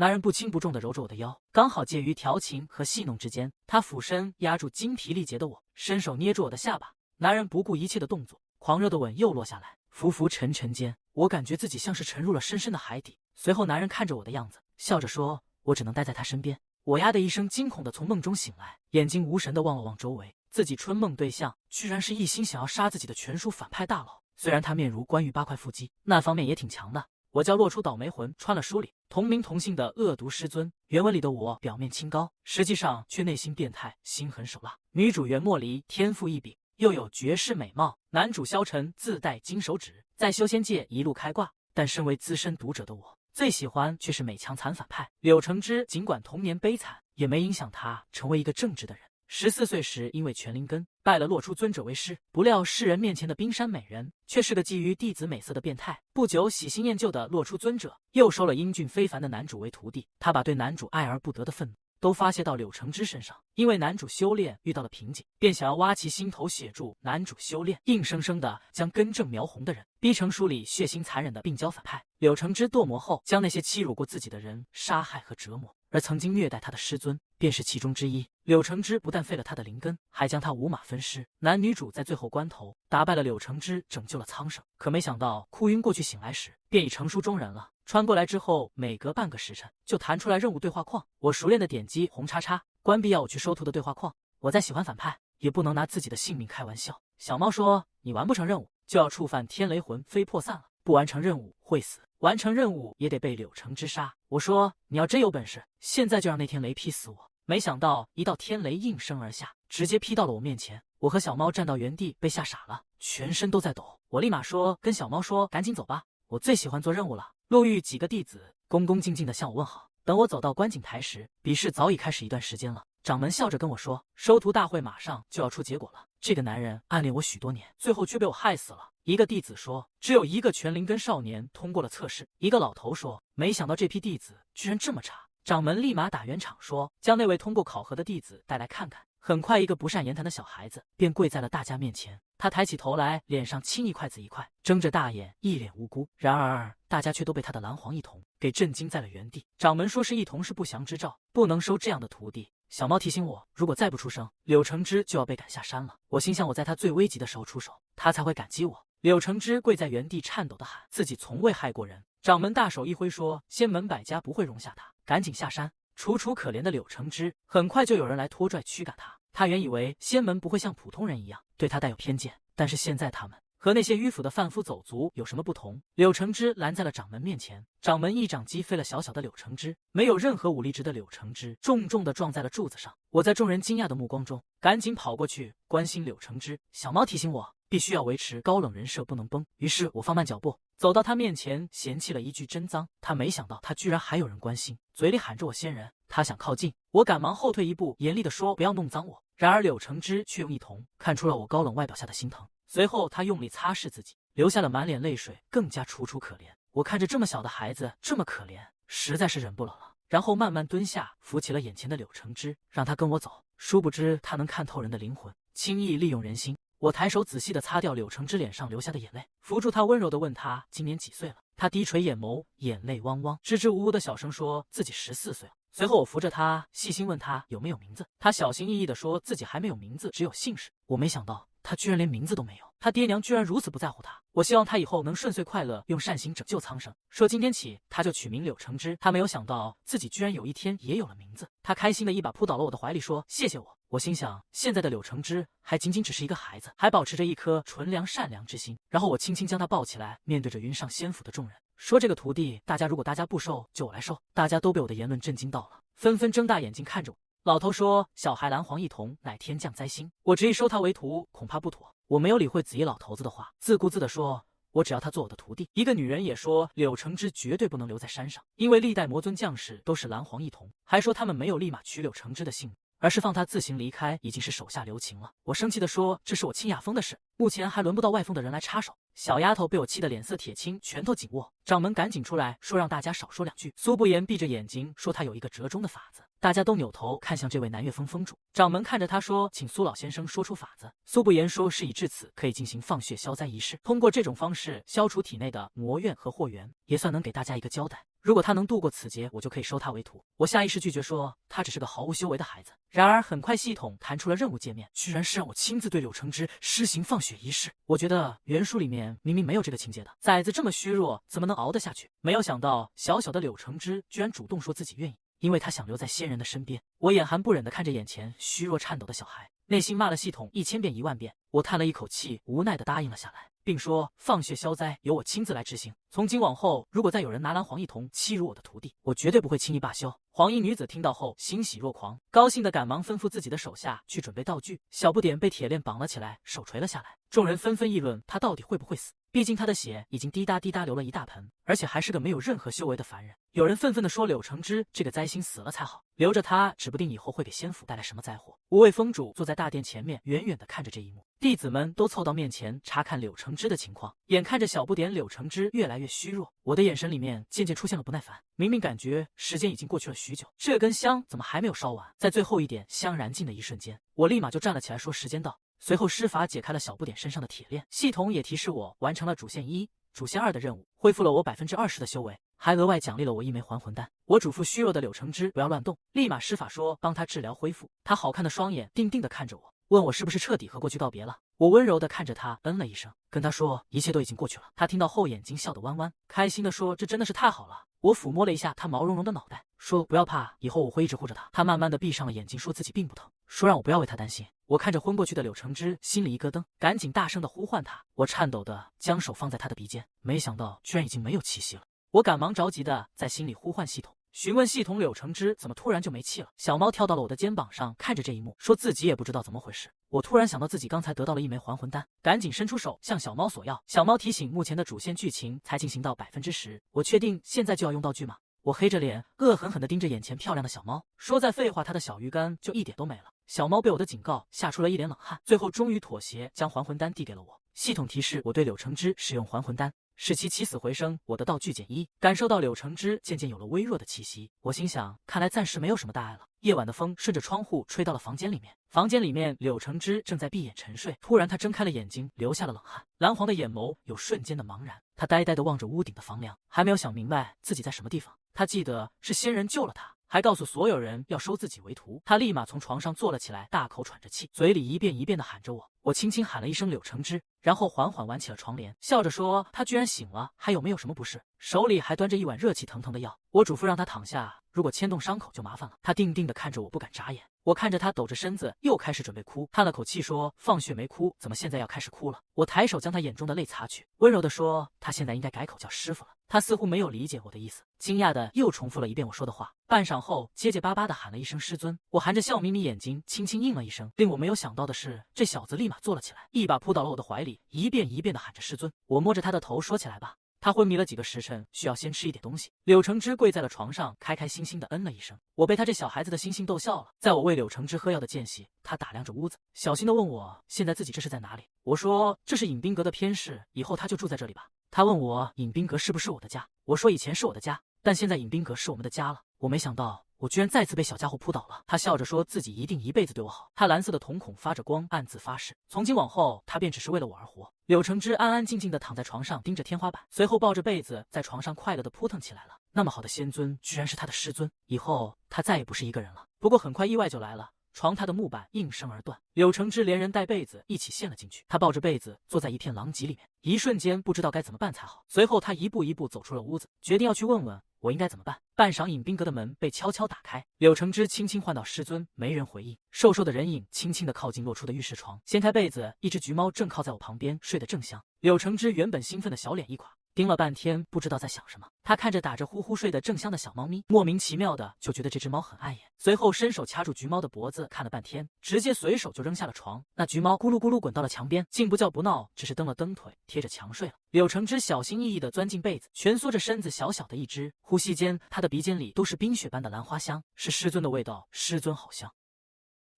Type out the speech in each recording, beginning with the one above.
男人不轻不重地揉着我的腰，刚好介于调情和戏弄之间。他俯身压住精疲力竭的我，伸手捏住我的下巴。男人不顾一切的动作，狂热的吻又落下来。浮浮沉沉间，我感觉自己像是沉入了深深的海底。随后，男人看着我的样子，笑着说：“我只能待在他身边。”我呀的一声惊恐地从梦中醒来，眼睛无神地望了望周围，自己春梦对象居然是一心想要杀自己的权叔反派大佬。虽然他面如关羽八块腹肌，那方面也挺强的。我叫洛初倒霉魂穿了书里。同名同姓的恶毒师尊，原文里的我表面清高，实际上却内心变态，心狠手辣。女主袁莫离天赋异禀，又有绝世美貌。男主萧晨自带金手指，在修仙界一路开挂。但身为资深读者的我，最喜欢却是美强惨反派柳承之。尽管童年悲惨，也没影响他成为一个正直的人。十四岁时，因为全灵根。拜了落初尊者为师，不料世人面前的冰山美人，却是个觊觎弟子美色的变态。不久，喜新厌旧的落初尊者又收了英俊非凡的男主为徒弟。他把对男主爱而不得的愤怒，都发泄到柳承之身上。因为男主修炼遇到了瓶颈，便想要挖其心头血助男主修炼，硬生生的将根正苗红的人，逼成书里血腥残忍的病娇反派。柳承之堕魔后，将那些欺辱过自己的人杀害和折磨。而曾经虐待他的师尊，便是其中之一。柳承之不但废了他的灵根，还将他五马分尸。男女主在最后关头打败了柳承之，拯救了苍生。可没想到，哭晕过去醒来时，便已成书中人了。穿过来之后，每隔半个时辰就弹出来任务对话框。我熟练的点击红叉叉，关闭要我去收徒的对话框。我再喜欢反派，也不能拿自己的性命开玩笑。小猫说：“你完不成任务，就要触犯天雷魂飞魄散了。不完成任务会死。”完成任务也得被柳城之杀。我说你要真有本事，现在就让那天雷劈死我。没想到一道天雷应声而下，直接劈到了我面前。我和小猫站到原地，被吓傻了，全身都在抖。我立马说跟小猫说，赶紧走吧。我最喜欢做任务了。路遇几个弟子恭恭敬敬的向我问好。等我走到观景台时，比试早已开始一段时间了。掌门笑着跟我说，收徒大会马上就要出结果了。这个男人暗恋我许多年，最后却被我害死了。一个弟子说，只有一个全灵根少年通过了测试。一个老头说，没想到这批弟子居然这么差。掌门立马打圆场说，将那位通过考核的弟子带来看看。很快，一个不善言谈的小孩子便跪在了大家面前。他抬起头来，脸上青一块紫一块，睁着大眼，一脸无辜。然而，大家却都被他的蓝黄异瞳给震惊在了原地。掌门说，是异瞳是不祥之兆，不能收这样的徒弟。小猫提醒我，如果再不出声，柳成之就要被赶下山了。我心想，我在他最危急的时候出手，他才会感激我。柳成之跪在原地，颤抖的喊，自己从未害过人。掌门大手一挥，说仙门百家不会容下他，赶紧下山。楚楚可怜的柳成之，很快就有人来拖拽驱赶他。他原以为仙门不会像普通人一样对他带有偏见，但是现在他们。和那些迂腐的贩夫走卒有什么不同？柳承之拦在了掌门面前，掌门一掌击飞了小小的柳承之，没有任何武力值的柳承之重重的撞在了柱子上。我在众人惊讶的目光中，赶紧跑过去关心柳承之。小猫提醒我，必须要维持高冷人设，不能崩。于是，我放慢脚步，走到他面前，嫌弃了一句：“真脏。”他没想到，他居然还有人关心，嘴里喊着我仙人。他想靠近，我赶忙后退一步，严厉的说：“不要弄脏我。”然而，柳承之却用一瞳看出了我高冷外表下的心疼。随后，他用力擦拭自己，留下了满脸泪水，更加楚楚可怜。我看着这么小的孩子，这么可怜，实在是忍不了了。然后慢慢蹲下，扶起了眼前的柳承志，让他跟我走。殊不知他能看透人的灵魂，轻易利用人心。我抬手仔细的擦掉柳承志脸上流下的眼泪，扶住他，温柔的问他今年几岁了。他低垂眼眸，眼泪汪汪，支支吾吾的小声说自己十四岁。随后我扶着他，细心问他有没有名字。他小心翼翼的说自己还没有名字，只有姓氏。我没想到。他居然连名字都没有，他爹娘居然如此不在乎他。我希望他以后能顺遂快乐，用善行拯救苍生。说今天起他就取名柳承之。他没有想到自己居然有一天也有了名字。他开心的一把扑倒了我的怀里，说谢谢我。我心想，现在的柳承之还仅仅只是一个孩子，还保持着一颗纯良善良之心。然后我轻轻将他抱起来，面对着云上仙府的众人，说这个徒弟，大家如果大家不收，就我来收。大家都被我的言论震惊到了，纷纷睁大眼睛看着我。老头说：“小孩蓝黄一瞳，乃天降灾星，我执意收他为徒，恐怕不妥。”我没有理会紫衣老头子的话，自顾自地说：“我只要他做我的徒弟。”一个女人也说：“柳成之绝对不能留在山上，因为历代魔尊将士都是蓝黄一瞳，还说他们没有立马取柳成之的性命。”而是放他自行离开，已经是手下留情了。我生气地说：“这是我清雅峰的事，目前还轮不到外峰的人来插手。”小丫头被我气得脸色铁青，拳头紧握。掌门赶紧出来说：“让大家少说两句。”苏不言闭着眼睛说：“他有一个折中的法子。”大家都扭头看向这位南岳峰峰主。掌门看着他说：“请苏老先生说出法子。”苏不言说：“事已至此，可以进行放血消灾仪式，通过这种方式消除体内的魔怨和祸源，也算能给大家一个交代。”如果他能度过此劫，我就可以收他为徒。我下意识拒绝说，他只是个毫无修为的孩子。然而很快，系统弹出了任务界面，居然是让我亲自对柳承之施行放血仪式。我觉得原书里面明明没有这个情节的，崽子这么虚弱，怎么能熬得下去？没有想到小小的柳承之居然主动说自己愿意，因为他想留在仙人的身边。我眼含不忍的看着眼前虚弱颤抖的小孩，内心骂了系统一千遍一万遍。我叹了一口气，无奈的答应了下来。并说放血消灾，由我亲自来执行。从今往后，如果再有人拿蓝黄一同欺辱我的徒弟，我绝对不会轻易罢休。黄衣女子听到后欣喜若狂，高兴的赶忙吩咐自己的手下去准备道具。小不点被铁链绑了起来，手垂了下来。众人纷纷议论，他到底会不会死？毕竟他的血已经滴答滴答流了一大盆，而且还是个没有任何修为的凡人。有人愤愤地说：“柳承之这个灾星死了才好，留着他指不定以后会给仙府带来什么灾祸。”五位峰主坐在大殿前面，远远的看着这一幕，弟子们都凑到面前查看柳承之的情况。眼看着小不点柳承之越来越虚弱，我的眼神里面渐渐出现了不耐烦。明明感觉时间已经过去了许久，这根香怎么还没有烧完？在最后一点香燃尽的一瞬间，我立马就站了起来，说：“时间到。”随后施法解开了小不点身上的铁链，系统也提示我完成了主线一、主线二的任务，恢复了我百分之二十的修为，还额外奖励了我一枚还魂丹。我嘱咐虚弱的柳橙枝不要乱动，立马施法说帮他治疗恢复。他好看的双眼定定的看着我，问我是不是彻底和过去告别了。我温柔的看着他，嗯了一声，跟他说一切都已经过去了。他听到后眼睛笑得弯弯，开心的说这真的是太好了。我抚摸了一下他毛茸茸的脑袋。说不要怕，以后我会一直护着他。他慢慢的闭上了眼睛，说自己并不疼，说让我不要为他担心。我看着昏过去的柳承之，心里一咯噔，赶紧大声的呼唤他。我颤抖的将手放在他的鼻尖，没想到居然已经没有气息了。我赶忙着急的在心里呼唤系统，询问系统柳承之怎么突然就没气了。小猫跳到了我的肩膀上，看着这一幕，说自己也不知道怎么回事。我突然想到自己刚才得到了一枚还魂丹，赶紧伸出手向小猫索要。小猫提醒目前的主线剧情才进行到百分之十，我确定现在就要用道具吗？我黑着脸，恶狠狠地盯着眼前漂亮的小猫，说：“再废话，它的小鱼干就一点都没了。”小猫被我的警告吓出了一脸冷汗，最后终于妥协，将还魂丹递给了我。系统提示：我对柳承之使用还魂丹，使其起死回生。我的道具减一，感受到柳承之渐渐有了微弱的气息，我心想：看来暂时没有什么大碍了。夜晚的风顺着窗户吹到了房间里面。房间里面，柳承之正在闭眼沉睡。突然，他睁开了眼睛，流下了冷汗。蓝黄的眼眸有瞬间的茫然，他呆呆地望着屋顶的房梁，还没有想明白自己在什么地方。他记得是仙人救了他，还告诉所有人要收自己为徒。他立马从床上坐了起来，大口喘着气，嘴里一遍一遍地喊着我。我轻轻喊了一声柳承之，然后缓缓挽起了床帘，笑着说他居然醒了，还有没有什么不适？手里还端着一碗热气腾腾的药。我嘱咐让他躺下。如果牵动伤口就麻烦了。他定定地看着我，不敢眨眼。我看着他抖着身子，又开始准备哭，叹了口气说：“放血没哭，怎么现在要开始哭了？”我抬手将他眼中的泪擦去，温柔地说：“他现在应该改口叫师傅了。”他似乎没有理解我的意思，惊讶的又重复了一遍我说的话。半晌后，结结巴巴地喊了一声“师尊”，我含着笑眯眯眼睛，轻轻应了一声。令我没有想到的是，这小子立马坐了起来，一把扑到了我的怀里，一遍一遍地喊着“师尊”。我摸着他的头说：“起来吧。”他昏迷了几个时辰，需要先吃一点东西。柳承之跪在了床上，开开心心的嗯了一声。我被他这小孩子的星星逗笑了。在我喂柳承之喝药的间隙，他打量着屋子，小心的问我现在自己这是在哪里。我说这是尹兵阁的偏室，以后他就住在这里吧。他问我尹兵阁是不是我的家。我说以前是我的家，但现在尹兵阁是我们的家了。我没想到。我居然再次被小家伙扑倒了。他笑着说自己一定一辈子对我好。他蓝色的瞳孔发着光，暗自发誓，从今往后他便只是为了我而活。柳承之安安静静的躺在床上，盯着天花板，随后抱着被子在床上快乐的扑腾起来了。那么好的仙尊居然是他的师尊，以后他再也不是一个人了。不过很快意外就来了，床榻的木板应声而断，柳承之连人带被子一起陷了进去。他抱着被子坐在一片狼藉里面，一瞬间不知道该怎么办才好。随后他一步一步走出了屋子，决定要去问问。我应该怎么办？半晌，尹冰阁的门被悄悄打开，柳承之轻轻唤道：“师尊。”没人回应。瘦瘦的人影轻轻的靠近落出的浴室床，掀开被子，一只橘猫正靠在我旁边睡得正香。柳承之原本兴奋的小脸一垮。盯了半天，不知道在想什么。他看着打着呼呼睡得正香的小猫咪，莫名其妙的就觉得这只猫很碍眼。随后伸手掐住橘猫的脖子，看了半天，直接随手就扔下了床。那橘猫咕噜咕噜滚到了墙边，竟不叫不闹，只是蹬了蹬腿，贴着墙睡了。柳承之小心翼翼的钻进被子，蜷缩着身子，小小的一只，呼吸间，他的鼻尖里都是冰雪般的兰花香，是师尊的味道，师尊好香。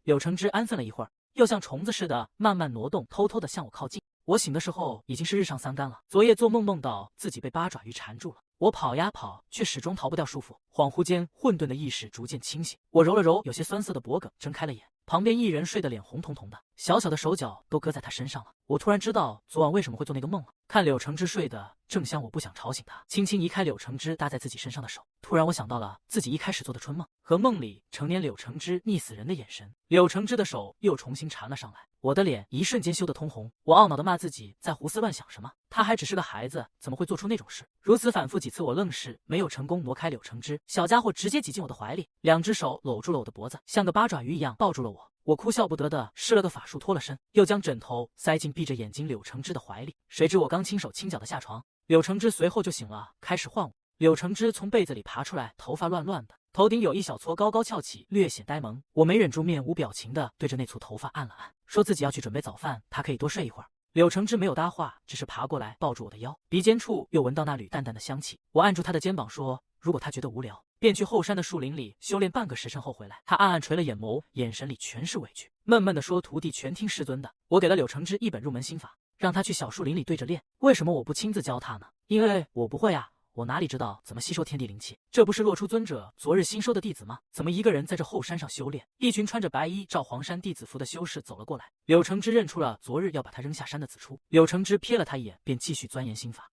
柳承之安分了一会儿，又像虫子似的慢慢挪动，偷偷的向我靠近。我醒的时候已经是日上三竿了。昨夜做梦，梦到自己被八爪鱼缠住了，我跑呀跑，却始终逃不掉束缚。恍惚间，混沌的意识逐渐清醒。我揉了揉有些酸涩的脖颈，睁开了眼。旁边一人睡得脸红彤彤的，小小的手脚都搁在他身上了。我突然知道昨晚为什么会做那个梦了。看柳承之睡得正香，我不想吵醒他，轻轻移开柳承之搭在自己身上的手。突然，我想到了自己一开始做的春梦和梦里成年柳承之溺死人的眼神。柳承之的手又重新缠了上来，我的脸一瞬间羞得通红。我懊恼地骂自己在胡思乱想什么，他还只是个孩子，怎么会做出那种事？如此反复几次，我愣是没有成功挪开柳承之。小家伙直接挤进我的怀里，两只手搂住了我的脖子，像个八爪鱼一样抱住了我。我哭笑不得的施了个法术脱了身，又将枕头塞进闭着眼睛柳承之的怀里。谁知我刚轻手轻脚的下床，柳承之随后就醒了，开始唤我。柳承之从被子里爬出来，头发乱乱的，头顶有一小撮高高翘起，略显呆萌。我没忍住，面无表情的对着那簇头发按了按，说自己要去准备早饭，他可以多睡一会儿。柳承之没有搭话，只是爬过来抱住我的腰，鼻尖处又闻到那缕淡淡的香气。我按住他的肩膀说，如果他觉得无聊。便去后山的树林里修炼半个时辰后回来，他暗暗垂了眼眸，眼神里全是委屈，闷闷地说：“徒弟全听师尊的。我给了柳承之一本入门心法，让他去小树林里对着练。为什么我不亲自教他呢？因为我不会啊，我哪里知道怎么吸收天地灵气？这不是洛出尊者昨日新收的弟子吗？怎么一个人在这后山上修炼？”一群穿着白衣、照黄山弟子服的修士走了过来，柳承之认出了昨日要把他扔下山的子初。柳承之瞥了他一眼，便继续钻研心法。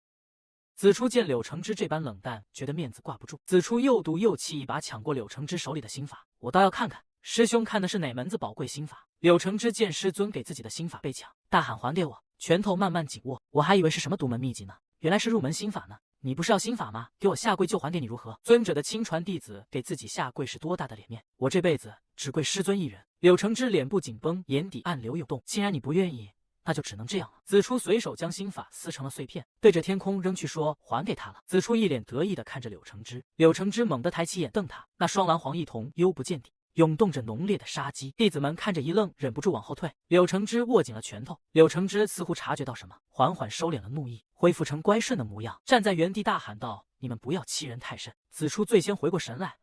子初见柳承之这般冷淡，觉得面子挂不住。子初又毒又气，一把抢过柳承之手里的心法，我倒要看看师兄看的是哪门子宝贵心法。柳承之见师尊给自己的心法被抢，大喊还给我！拳头慢慢紧握，我还以为是什么独门秘籍呢，原来是入门心法呢。你不是要心法吗？给我下跪就还给你如何？尊者的亲传弟子给自己下跪是多大的脸面？我这辈子只跪师尊一人。柳承之脸部紧绷，眼底暗流涌动。既然你不愿意。那就只能这样了。子初随手将心法撕成了碎片，对着天空扔去，说：“还给他了。”子初一脸得意的看着柳成之，柳成之猛地抬起眼瞪他，那双蓝黄异瞳幽不见底，涌动着浓烈的杀机。弟子们看着一愣，忍不住往后退。柳成之握紧了拳头。柳成之似乎察觉到什么，缓缓收敛了怒意，恢复成乖顺的模样，站在原地大喊道：“你们不要欺人太甚！”子初最先回过神来。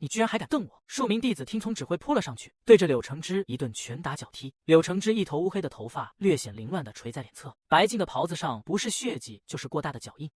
你居然还敢瞪我！数名弟子听从指挥扑了上去，对着柳承之一顿拳打脚踢。柳承之一头乌黑的头发略显凌乱的垂在脸侧，白净的袍子上不是血迹就是过大的脚印。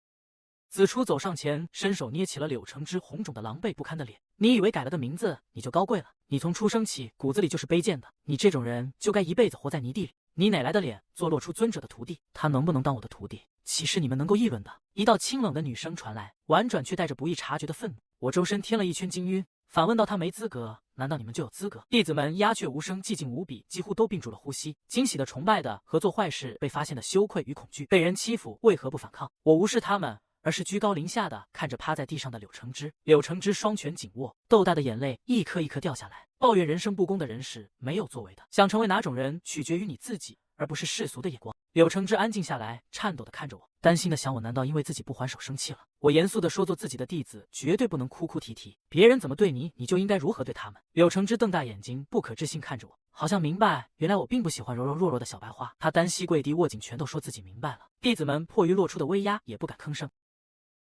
子初走上前，伸手捏起了柳承之红肿的、狼狈不堪的脸。你以为改了个名字你就高贵了？你从出生起骨子里就是卑贱的，你这种人就该一辈子活在泥地里。你哪来的脸做落出尊者的徒弟？他能不能当我的徒弟，岂是你们能够议论的？一道清冷的女声传来，婉转却带着不易察觉的愤怒。我周身添了一圈金晕，反问到：“他没资格，难道你们就有资格？”弟子们鸦雀无声，寂静无比，几乎都屏住了呼吸。惊喜的、崇拜的，和做坏事被发现的羞愧与恐惧，被人欺负为何不反抗？我无视他们，而是居高临下的看着趴在地上的柳承之。柳承之双拳紧握，豆大的眼泪一颗一颗掉下来。抱怨人生不公的人是没有作为的。想成为哪种人，取决于你自己，而不是世俗的眼光。柳承之安静下来，颤抖的看着我。担心的想，我难道因为自己不还手生气了？我严肃地说，做自己的弟子绝对不能哭哭啼啼，别人怎么对你，你就应该如何对他们。柳承之瞪大眼睛，不可置信看着我，好像明白，原来我并不喜欢柔柔弱弱的小白花。他单膝跪地，握紧拳头，说自己明白了。弟子们迫于落初的威压，也不敢吭声。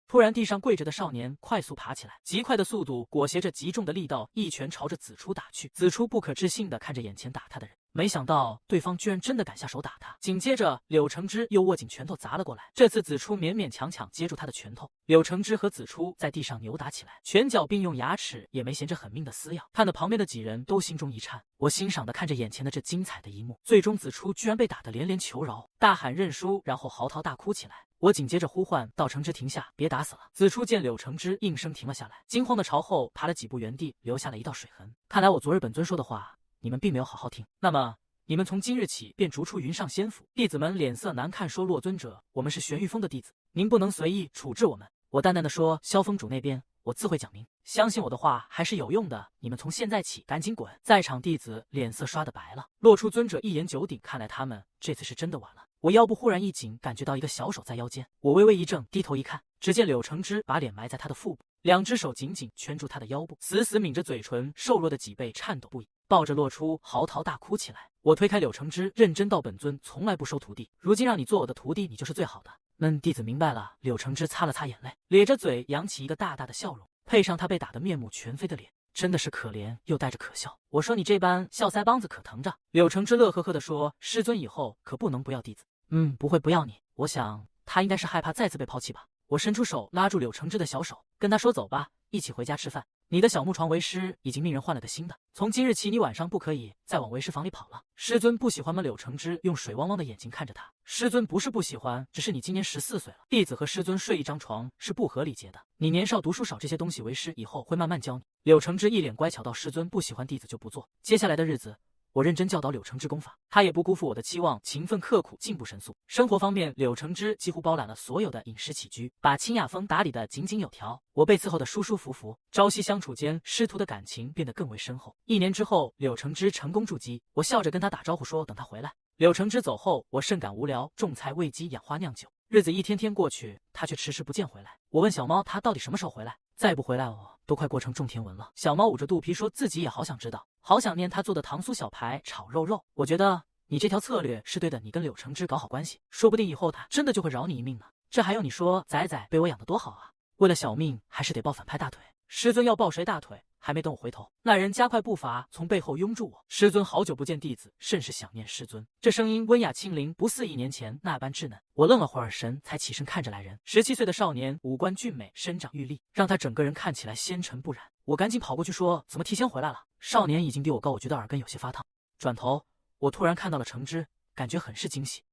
突然，地上跪着的少年快速爬起来，极快的速度裹挟着极重的力道，一拳朝着子初打去。子初不可置信地看着眼前打他的人，没想到对方居然真的敢下手打他。紧接着，柳承之又握紧拳头砸了过来。这次，子初勉勉强强接住他的拳头。柳承之和子初在地上扭打起来，拳脚并用，牙齿也没闲着，狠命的撕咬，看得旁边的几人都心中一颤。我欣赏地看着眼前的这精彩的一幕，最终子初居然被打得连连求饶，大喊认输，然后嚎啕大哭起来。我紧接着呼唤道：“成之，停下！别打死了。”子初见柳成之应声停了下来，惊慌的朝后爬了几步，原地留下了一道水痕。看来我昨日本尊说的话，你们并没有好好听。那么，你们从今日起便逐出云上仙府。弟子们脸色难看，说：“洛尊者，我们是玄玉峰的弟子，您不能随意处置我们。”我淡淡的说：“萧峰主那边，我自会讲明。相信我的话还是有用的。你们从现在起赶紧滚！”在场弟子脸色刷的白了。洛出尊者一言九鼎，看来他们这次是真的完了。我腰部忽然一紧，感觉到一个小手在腰间，我微微一怔，低头一看，只见柳承之把脸埋在他的腹部，两只手紧紧圈住他的腰部，死死抿着嘴唇，瘦弱的脊背颤抖不已，抱着洛初嚎啕大哭起来。我推开柳承之，认真道：“本尊从来不收徒弟，如今让你做我的徒弟，你就是最好的。”“嗯，弟子明白了。”柳承之擦了擦眼泪，咧着嘴扬起一个大大的笑容，配上他被打得面目全非的脸。真的是可怜又带着可笑。我说你这般笑腮帮子可疼着。柳承志乐呵呵地说：“师尊以后可不能不要弟子，嗯，不会不要你。我想他应该是害怕再次被抛弃吧。”我伸出手拉住柳承志的小手，跟他说：“走吧，一起回家吃饭。”你的小木床，为师已经命人换了个新的。从今日起，你晚上不可以再往为师房里跑了。师尊不喜欢吗？柳承之用水汪汪的眼睛看着他。师尊不是不喜欢，只是你今年十四岁了，弟子和师尊睡一张床是不合礼节的。你年少读书少，这些东西为师以后会慢慢教你。柳承之一脸乖巧道：“师尊不喜欢弟子就不做。”接下来的日子。我认真教导柳承之功法，他也不辜负我的期望，勤奋刻苦，进步神速。生活方面，柳承之几乎包揽了所有的饮食起居，把清雅风打理得井井有条。我被伺候得舒舒服服，朝夕相处间，师徒的感情变得更为深厚。一年之后，柳承之成功筑基，我笑着跟他打招呼说：“等他回来。”柳承之走后，我甚感无聊，种菜、喂鸡、养花、酿酒，日子一天天过去，他却迟迟不见回来。我问小猫：“他到底什么时候回来？再不回来我……”都快过成种田文了。小猫捂着肚皮，说自己也好想知道，好想念他做的糖酥小排炒肉肉。我觉得你这条策略是对的，你跟柳承之搞好关系，说不定以后他真的就会饶你一命呢。这还用你说？仔仔被我养的多好啊！为了小命，还是得抱反派大腿。师尊要抱谁大腿？还没等我回头，那人加快步伐从背后拥住我。师尊，好久不见，弟子甚是想念师尊。这声音温雅清灵，不似一年前那般稚嫩。我愣了会儿神，才起身看着来人。十七岁的少年，五官俊美，身长玉立，让他整个人看起来纤尘不染。我赶紧跑过去说：“怎么提前回来了？”少年已经比我高，我觉得耳根有些发烫。转头，我突然看到了橙汁，感觉很是惊喜。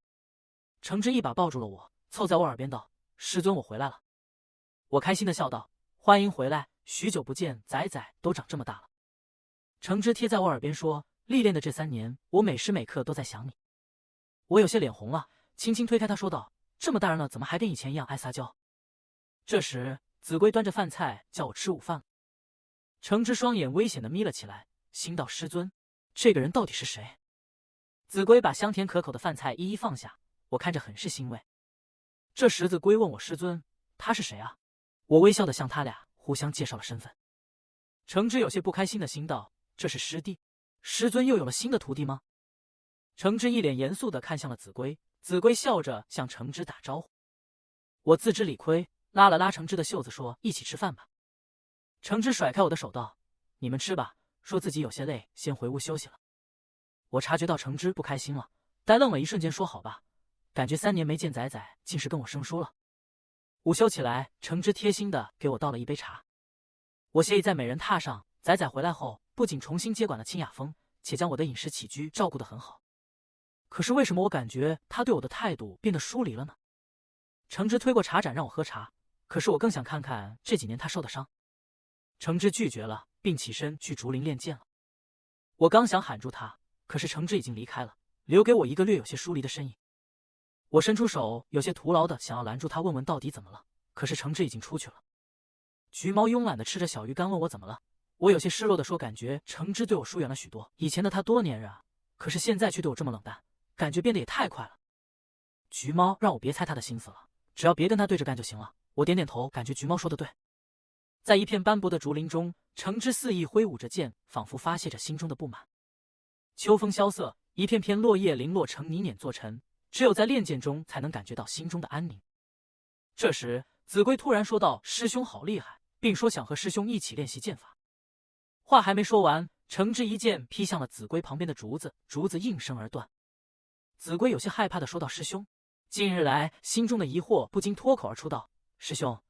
橙汁一把抱住了我，凑在我耳边道：“师尊，我回来了。”我开心的笑道：“欢迎回来。”许久不见，仔仔都长这么大了。橙汁贴在我耳边说：“历练的这三年，我每时每刻都在想你。”我有些脸红了，轻轻推开他说道：“这么大人了，怎么还跟以前一样爱撒娇？”这时，子归端着饭菜叫我吃午饭。橙汁双眼危险的眯了起来，心道：“师尊，这个人到底是谁？”子归把香甜可口的饭菜一一放下，我看着很是欣慰。这时子归问我：“师尊，他是谁啊？”我微笑的向他俩。互相介绍了身份，程之有些不开心的心道：“这是师弟，师尊又有了新的徒弟吗？”程之一脸严肃的看向了子规，子规笑着向程之打招呼。我自知理亏，拉了拉程之的袖子说：“一起吃饭吧。”程之甩开我的手道：“你们吃吧。”说自己有些累，先回屋休息了。我察觉到程之不开心了，呆愣了一瞬间说：“好吧。”感觉三年没见仔仔，竟是跟我生疏了。午休起来，程之贴心的给我倒了一杯茶。我惬意在美人榻上。仔仔回来后，不仅重新接管了清雅风，且将我的饮食起居照顾的很好。可是为什么我感觉他对我的态度变得疏离了呢？程之推过茶盏让我喝茶，可是我更想看看这几年他受的伤。程之拒绝了，并起身去竹林练剑了。我刚想喊住他，可是程之已经离开了，留给我一个略有些疏离的身影。我伸出手，有些徒劳的想要拦住他，问问到底怎么了。可是橙汁已经出去了。橘猫慵懒的吃着小鱼干，问我怎么了。我有些失落的说，感觉橙汁对我疏远了许多。以前的他多粘人啊，可是现在却对我这么冷淡，感觉变得也太快了。橘猫让我别猜他的心思了，只要别跟他对着干就行了。我点点头，感觉橘猫说的对。在一片斑驳的竹林中，橙汁肆意挥舞着剑，仿佛发泄着心中的不满。秋风萧瑟，一片片落叶零落成泥碾作尘。只有在练剑中，才能感觉到心中的安宁。这时，子规突然说道：“师兄好厉害！”并说想和师兄一起练习剑法。话还没说完，程之一剑劈向了子规旁边的竹子，竹子应声而断。子规有些害怕的说道：“师兄，近日来心中的疑惑不禁脱口而出道：师兄，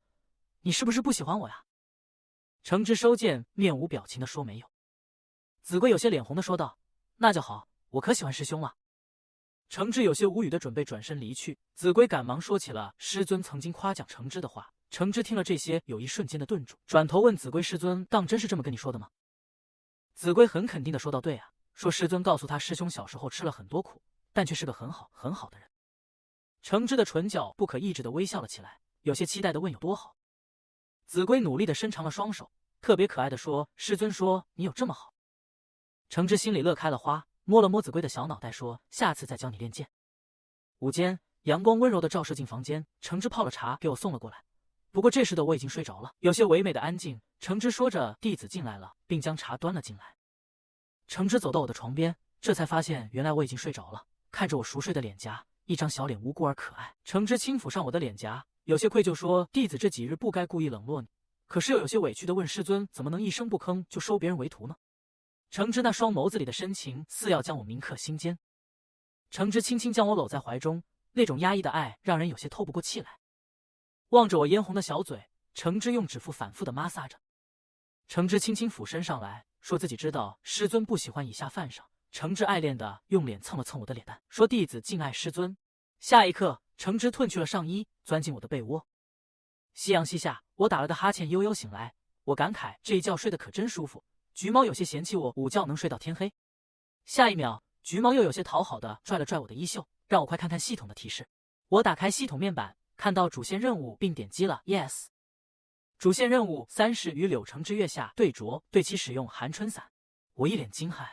你是不是不喜欢我呀？”程之收剑，面无表情的说：“没有。”子规有些脸红的说道：“那就好，我可喜欢师兄了。”程志有些无语的准备转身离去，子规赶忙说起了师尊曾经夸奖程志的话。程志听了这些，有一瞬间的顿住，转头问子规：“师尊当真是这么跟你说的吗？”子规很肯定的说道：“对啊，说师尊告诉他师兄小时候吃了很多苦，但却是个很好很好的人。”程之的唇角不可抑制的微笑了起来，有些期待的问：“有多好？”子规努力的伸长了双手，特别可爱的说：“师尊说你有这么好。”程之心里乐开了花。摸了摸子规的小脑袋，说：“下次再教你练剑。”午间，阳光温柔的照射进房间，橙汁泡了茶给我送了过来。不过这时的我已经睡着了，有些唯美的安静。橙汁说着，弟子进来了，并将茶端了进来。橙汁走到我的床边，这才发现原来我已经睡着了，看着我熟睡的脸颊，一张小脸无辜而可爱。橙汁轻抚上我的脸颊，有些愧疚说：“弟子这几日不该故意冷落你，可是又有些委屈的问师尊，怎么能一声不吭就收别人为徒呢？”橙之那双眸子里的深情，似要将我铭刻心间。橙之轻轻将我搂在怀中，那种压抑的爱让人有些透不过气来。望着我嫣红的小嘴，橙之用指腹反复的摩挲着。橙之轻轻俯身上来，说自己知道师尊不喜欢以下犯上。橙之爱恋的用脸蹭了蹭我的脸蛋，说弟子敬爱师尊。下一刻，橙之褪去了上衣，钻进我的被窝。夕阳西下，我打了个哈欠，悠悠醒来。我感慨这一觉睡得可真舒服。橘猫有些嫌弃我午觉能睡到天黑，下一秒橘猫又有些讨好的拽了拽我的衣袖，让我快看看系统的提示。我打开系统面板，看到主线任务并点击了 yes。主线任务三是与柳城之月下对酌，对其使用寒春伞。我一脸惊骇，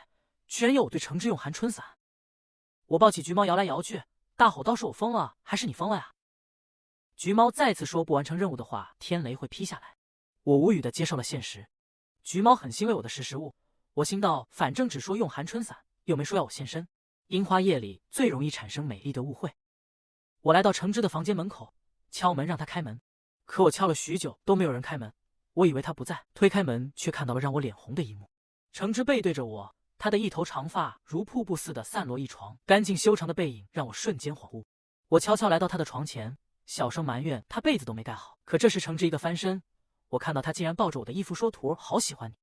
居然要我对城之用寒春伞！我抱起橘猫摇来摇去，大吼：道：“是我疯了还是你疯了呀？橘猫再次说不完成任务的话天雷会劈下来，我无语的接受了现实。橘猫很欣慰我的识时务，我心道，反正只说用寒春散，又没说要我现身。樱花夜里最容易产生美丽的误会。我来到橙枝的房间门口，敲门让他开门，可我敲了许久都没有人开门，我以为他不在，推开门却看到了让我脸红的一幕。橙枝背对着我，他的一头长发如瀑布似的散落一床，干净修长的背影让我瞬间恍惚。我悄悄来到他的床前，小声埋怨他被子都没盖好，可这时橙志一个翻身。我看到他竟然抱着我的衣服说：“徒儿，好喜欢你。”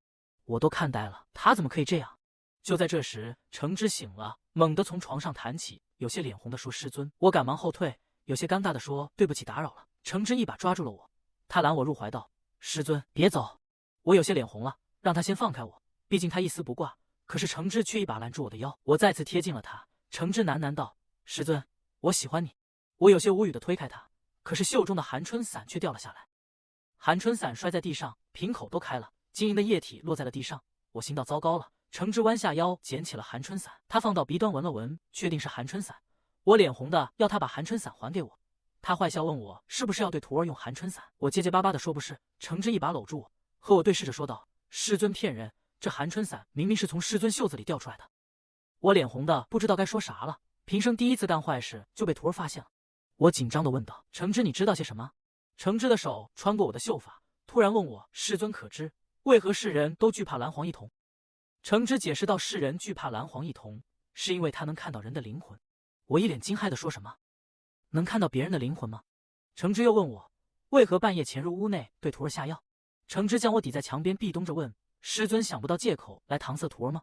我都看呆了，他怎么可以这样？就在这时，程之醒了，猛地从床上弹起，有些脸红的说：“师尊。”我赶忙后退，有些尴尬的说：“对不起，打扰了。”程之一把抓住了我，他揽我入怀道：“师尊，别走。”我有些脸红了，让他先放开我，毕竟他一丝不挂。可是程之却一把拦住我的腰，我再次贴近了他。程之喃喃道：“师尊，我喜欢你。”我有些无语的推开他，可是袖中的寒春伞却掉了下来。寒春伞摔在地上，瓶口都开了，晶莹的液体落在了地上。我心道糟糕了。程汁弯下腰捡起了寒春伞，他放到鼻端闻了闻，确定是寒春伞。我脸红的要他把寒春伞还给我。他坏笑问我是不是要对徒儿用寒春伞。我结结巴巴的说不是。程汁一把搂住我，和我对视着说道：“师尊骗人，这寒春伞明明是从师尊袖子里掉出来的。”我脸红的不知道该说啥了。平生第一次干坏事就被徒儿发现了。我紧张的问道：“程汁，你知道些什么？”橙枝的手穿过我的秀发，突然问我：“师尊可知为何世人都惧怕蓝黄异瞳？”橙枝解释道：“世人惧怕蓝黄异瞳，是因为他能看到人的灵魂。”我一脸惊骇的说：“什么？能看到别人的灵魂吗？”橙枝又问我：“为何半夜潜入屋内对徒儿下药？”橙枝将我抵在墙边，壁咚着问：“师尊想不到借口来搪塞徒儿吗？”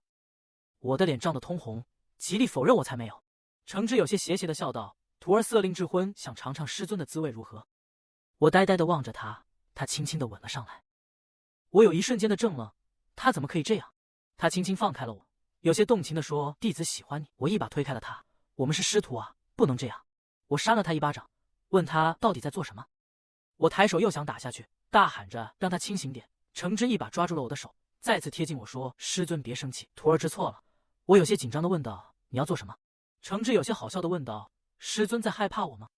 我的脸涨得通红，极力否认：“我才没有。”橙枝有些邪邪的笑道：“徒儿色令智昏，想尝尝师尊的滋味如何？”我呆呆的望着他，他轻轻的吻了上来，我有一瞬间的怔愣，他怎么可以这样？他轻轻放开了我，有些动情的说：“弟子喜欢你。”我一把推开了他，我们是师徒啊，不能这样！我扇了他一巴掌，问他到底在做什么？我抬手又想打下去，大喊着让他清醒点。程之一把抓住了我的手，再次贴近我说：“师尊别生气，徒儿知错了。”我有些紧张的问道：“你要做什么？”程之有些好笑的问道：“师尊在害怕我吗？”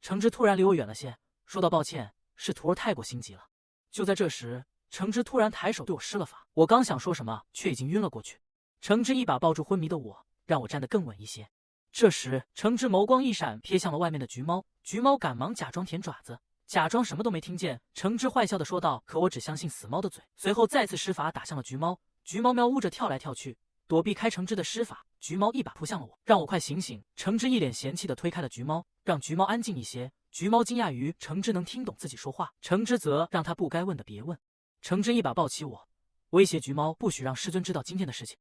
程之突然离我远了些。说道：“抱歉，是徒儿太过心急了。就在这时，橙汁突然抬手对我施了法，我刚想说什么，却已经晕了过去。橙汁一把抱住昏迷的我，让我站得更稳一些。这时，橙汁眸光一闪，瞥向了外面的橘猫。橘猫赶忙假装舔爪子，假装什么都没听见。橙汁坏笑的说道：“可我只相信死猫的嘴。”随后再次施法打向了橘猫。橘猫喵呜着跳来跳去，躲避开橙汁的施法。橘猫一把扑向了我，让我快醒醒。橙汁一脸嫌弃的推开了橘猫，让橘猫安静一些。橘猫惊讶于橙汁能听懂自己说话，橙汁则让他不该问的别问。橙汁一把抱起我，威胁橘猫不许让师尊知道今天的事情，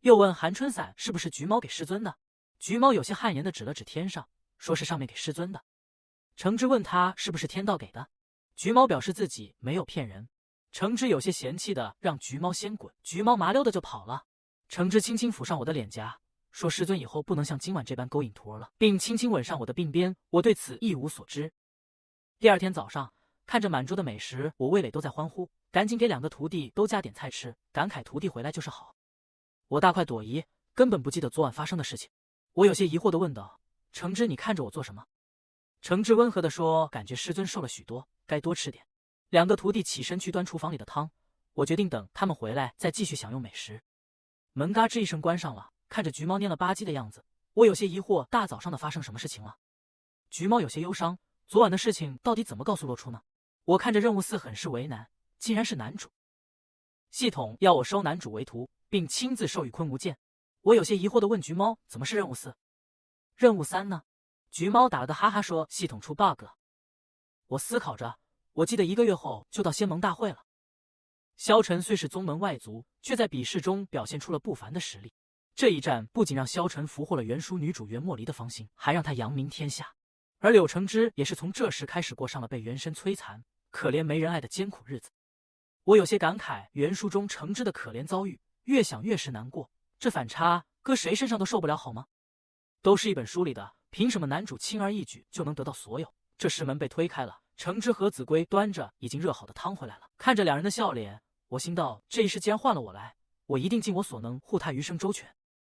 又问寒春伞是不是橘猫给师尊的。橘猫有些汗颜的指了指天上，说是上面给师尊的。橙汁问他是不是天道给的，橘猫表示自己没有骗人。橙汁有些嫌弃的让橘猫先滚，橘猫麻溜的就跑了。橙汁轻轻抚上我的脸颊。说师尊以后不能像今晚这般勾引徒儿了，并轻轻吻上我的鬓边。我对此一无所知。第二天早上，看着满桌的美食，我味蕾都在欢呼，赶紧给两个徒弟都加点菜吃，感慨徒弟回来就是好。我大快朵颐，根本不记得昨晚发生的事情。我有些疑惑的问道：“橙汁，你看着我做什么？”橙汁温和的说：“感觉师尊瘦了许多，该多吃点。”两个徒弟起身去端厨房里的汤。我决定等他们回来再继续享用美食。门嘎吱一声关上了。看着橘猫蔫了吧唧的样子，我有些疑惑，大早上的发生什么事情了？橘猫有些忧伤，昨晚的事情到底怎么告诉洛初呢？我看着任务四，很是为难，竟然是男主。系统要我收男主为徒，并亲自授予昆无剑。我有些疑惑的问橘猫，怎么是任务四？任务三呢？橘猫打了个哈哈说，系统出 bug 了。我思考着，我记得一个月后就到仙盟大会了。萧晨虽是宗门外族，却在比试中表现出了不凡的实力。这一战不仅让萧晨俘获了原书女主袁莫离的芳心，还让他扬名天下。而柳承之也是从这时开始过上了被原身摧残、可怜没人爱的艰苦日子。我有些感慨，原书中承之的可怜遭遇，越想越是难过。这反差搁谁身上都受不了，好吗？都是一本书里的，凭什么男主轻而易举就能得到所有？这石门被推开了，承之和子规端着已经热好的汤回来了，看着两人的笑脸，我心道：这一世既然换了我来，我一定尽我所能护他余生周全。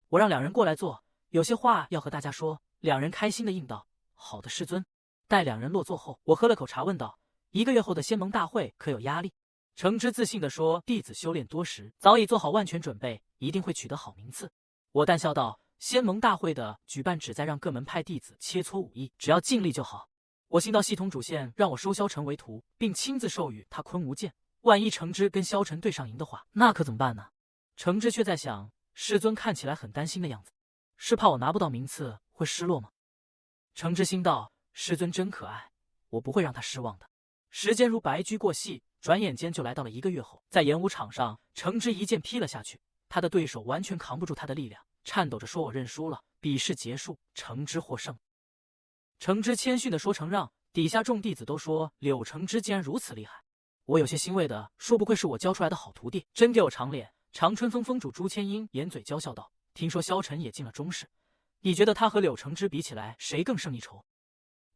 我让两人过来坐，有些话要和大家说。两人开心的应道：“好的，师尊。”待两人落座后，我喝了口茶，问道：“一个月后的仙盟大会可有压力？”程之自信的说：“弟子修炼多时，早已做好万全准备，一定会取得好名次。”我淡笑道：“仙盟大会的举办旨在让各门派弟子切磋武艺，只要尽力就好。”我心道：“系统主线让我收萧晨为徒，并亲自授予他昆吾剑。万一程之跟萧晨对上赢的话，那可怎么办呢？程之却在想。师尊看起来很担心的样子，是怕我拿不到名次会失落吗？程之心道：“师尊真可爱，我不会让他失望的。”时间如白驹过隙，转眼间就来到了一个月后，在演武场上，程之一剑劈了下去，他的对手完全扛不住他的力量，颤抖着说：“我认输了。”比试结束，程之获胜。程之谦逊的说：“承让。”底下众弟子都说：“柳承之竟然如此厉害！”我有些欣慰的说：“不愧是我教出来的好徒弟，真给我长脸。”长春风峰主朱千英掩嘴娇笑道：“听说萧晨也进了中室，你觉得他和柳承之比起来，谁更胜一筹？”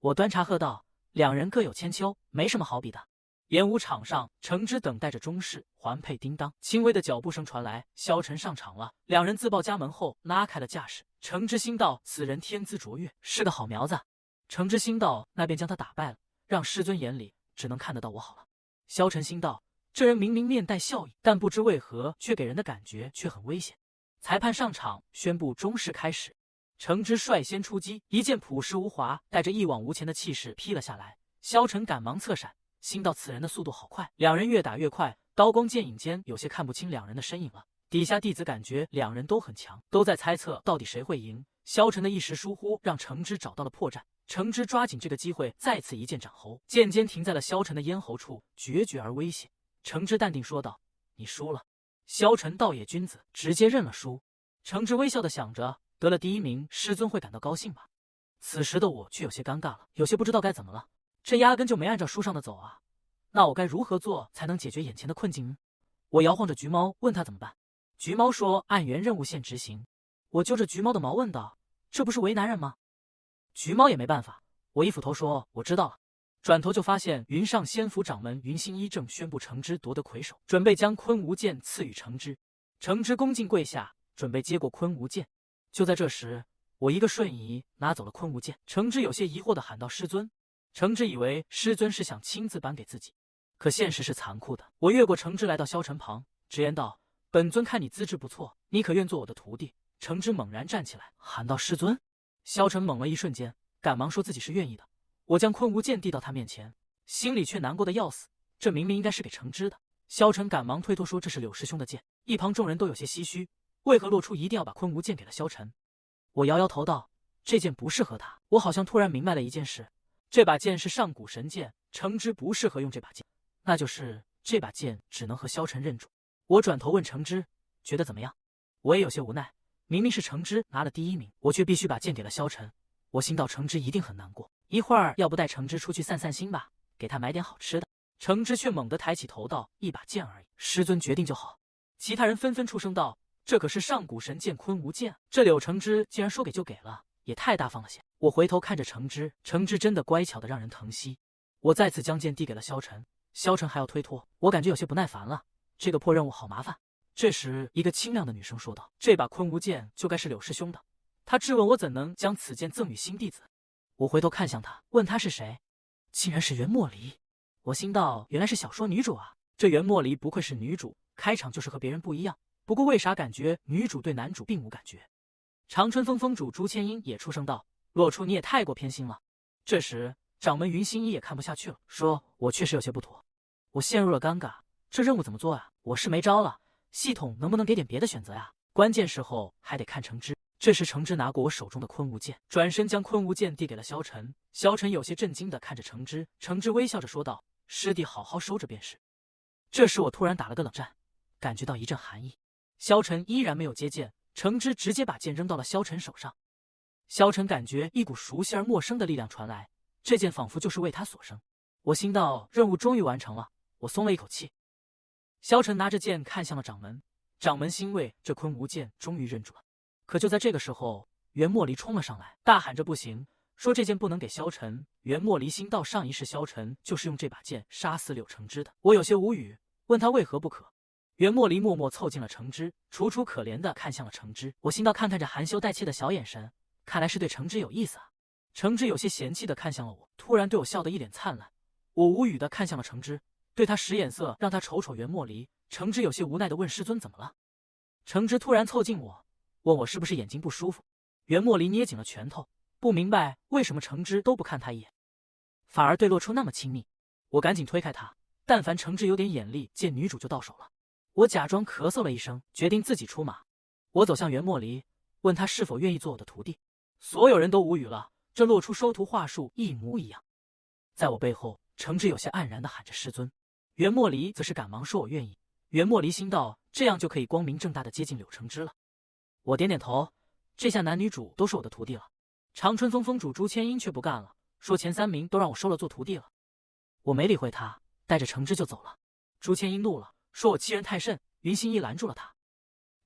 我端茶喝道：“两人各有千秋，没什么好比的。”演武场上，承之等待着中室环佩叮当，轻微的脚步声传来，萧晨上场了。两人自报家门后，拉开了架势。承之心道：“此人天资卓越，是个好苗子。”承之心道：“那便将他打败了，让师尊眼里只能看得到我好了。”萧晨心道。这人明明面带笑意，但不知为何，却给人的感觉却很危险。裁判上场宣布中式开始，程之率先出击，一剑朴实无华，带着一往无前的气势劈了下来。萧晨赶忙侧闪，心道此人的速度好快。两人越打越快，刀光剑影间有些看不清两人的身影了。底下弟子感觉两人都很强，都在猜测到底谁会赢。萧晨的一时疏忽让程之找到了破绽，程之抓紧这个机会再次一剑斩喉，剑尖停在了萧晨的咽喉处，决绝而危险。程之淡定说道：“你输了。”萧晨道：“也君子直接认了输。”程之微笑的想着：“得了第一名，师尊会感到高兴吧？”此时的我却有些尴尬了，有些不知道该怎么了。这压根就没按照书上的走啊！那我该如何做才能解决眼前的困境呢？我摇晃着橘猫，问他怎么办。橘猫说：“按原任务线执行。”我揪着橘猫的毛问道：“这不是为难人吗？”橘猫也没办法。我一斧头说：“我知道了。”转头就发现云上仙府掌门云星一正宣布橙之夺得魁首，准备将昆吾剑赐予橙之。橙之恭敬跪下，准备接过昆吾剑。就在这时，我一个瞬移拿走了昆吾剑。橙之有些疑惑地喊道：“师尊！”橙之以为师尊是想亲自颁给自己，可现实是残酷的。我越过橙之来到萧晨旁，直言道：“本尊看你资质不错，你可愿做我的徒弟？”橙之猛然站起来喊道：“师尊！”萧晨猛了一瞬间，赶忙说自己是愿意的。我将昆吾剑递到他面前，心里却难过的要死。这明明应该是给橙枝的。萧晨赶忙推脱说：“这是柳师兄的剑。”一旁众人都有些唏嘘，为何洛初一定要把昆吾剑给了萧晨？我摇摇头道：“这剑不适合他。”我好像突然明白了一件事，这把剑是上古神剑，橙枝不适合用这把剑，那就是这把剑只能和萧晨认主。我转头问橙枝：“觉得怎么样？”我也有些无奈，明明是橙枝拿了第一名，我却必须把剑给了萧晨。我心道：橙枝一定很难过。一会儿要不带橙汁出去散散心吧，给他买点好吃的。橙汁却猛地抬起头道：“一把剑而已，师尊决定就好。”其他人纷纷出声道：“这可是上古神剑坤无剑，这柳橙汁竟然说给就给了，也太大方了些。”我回头看着橙汁，橙汁真的乖巧的让人疼惜。我再次将剑递给了萧晨，萧晨还要推脱，我感觉有些不耐烦了。这个破任务好麻烦。这时，一个清亮的女生说道：“这把坤无剑就该是柳师兄的。”她质问我：“怎能将此剑赠与新弟子？”我回头看向他，问他是谁，竟然是袁莫离。我心道原来是小说女主啊，这袁莫离不愧是女主，开场就是和别人不一样。不过为啥感觉女主对男主并无感觉？长春风峰主朱千英也出声道：“洛初，你也太过偏心了。”这时，掌门云心一也看不下去了，说：“我确实有些不妥。”我陷入了尴尬，这任务怎么做啊？我是没招了，系统能不能给点别的选择呀？关键时候还得看橙汁。这时，橙汁拿过我手中的昆吾剑，转身将昆吾剑递给了萧晨。萧晨有些震惊的看着橙汁，橙汁微笑着说道：“师弟，好好收着便是。”这时，我突然打了个冷战，感觉到一阵寒意。萧晨依然没有接剑，橙汁直接把剑扔到了萧晨手上。萧晨感觉一股熟悉而陌生的力量传来，这剑仿佛就是为他所生。我心道任务终于完成了，我松了一口气。萧晨拿着剑看向了掌门，掌门欣慰这昆吾剑终于认住了。可就在这个时候，袁莫离冲了上来，大喊着不行，说这剑不能给萧晨。袁莫离心道：上一世萧晨就是用这把剑杀死柳承之的。我有些无语，问他为何不可。袁莫离默默凑近了承之，楚楚可怜的看向了承之。我心道：看看这含羞带怯的小眼神，看来是对承之有意思啊。承之有些嫌弃的看向了我，突然对我笑得一脸灿烂。我无语的看向了承之，对他使眼色，让他瞅瞅袁莫离。承之有些无奈的问师尊怎么了。承之突然凑近我。问我是不是眼睛不舒服？袁莫离捏紧了拳头，不明白为什么程之都不看他一眼，反而对洛初那么亲密。我赶紧推开他。但凡程之有点眼力，见女主就到手了。我假装咳嗽了一声，决定自己出马。我走向袁莫离，问他是否愿意做我的徒弟。所有人都无语了，这洛初收徒话术一模一样。在我背后，程之有些黯然的喊着师尊，袁莫离则是赶忙说我愿意。袁莫离心道，这样就可以光明正大的接近柳成之了。我点点头，这下男女主都是我的徒弟了。长春风峰主朱千英却不干了，说前三名都让我收了做徒弟了。我没理会他，带着橙汁就走了。朱千英怒了，说我欺人太甚。云心一拦住了他。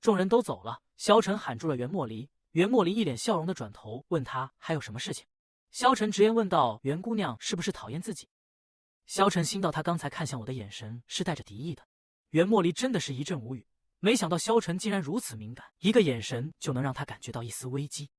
众人都走了，萧晨喊住了袁莫离。袁莫离一脸笑容的转头问他还有什么事情。萧晨直言问道：“袁姑娘是不是讨厌自己？”萧晨心道：“他刚才看向我的眼神是带着敌意的。袁莫离真的是一阵无语。没想到萧晨竟然如此敏感，一个眼神就能让他感觉到一丝危机。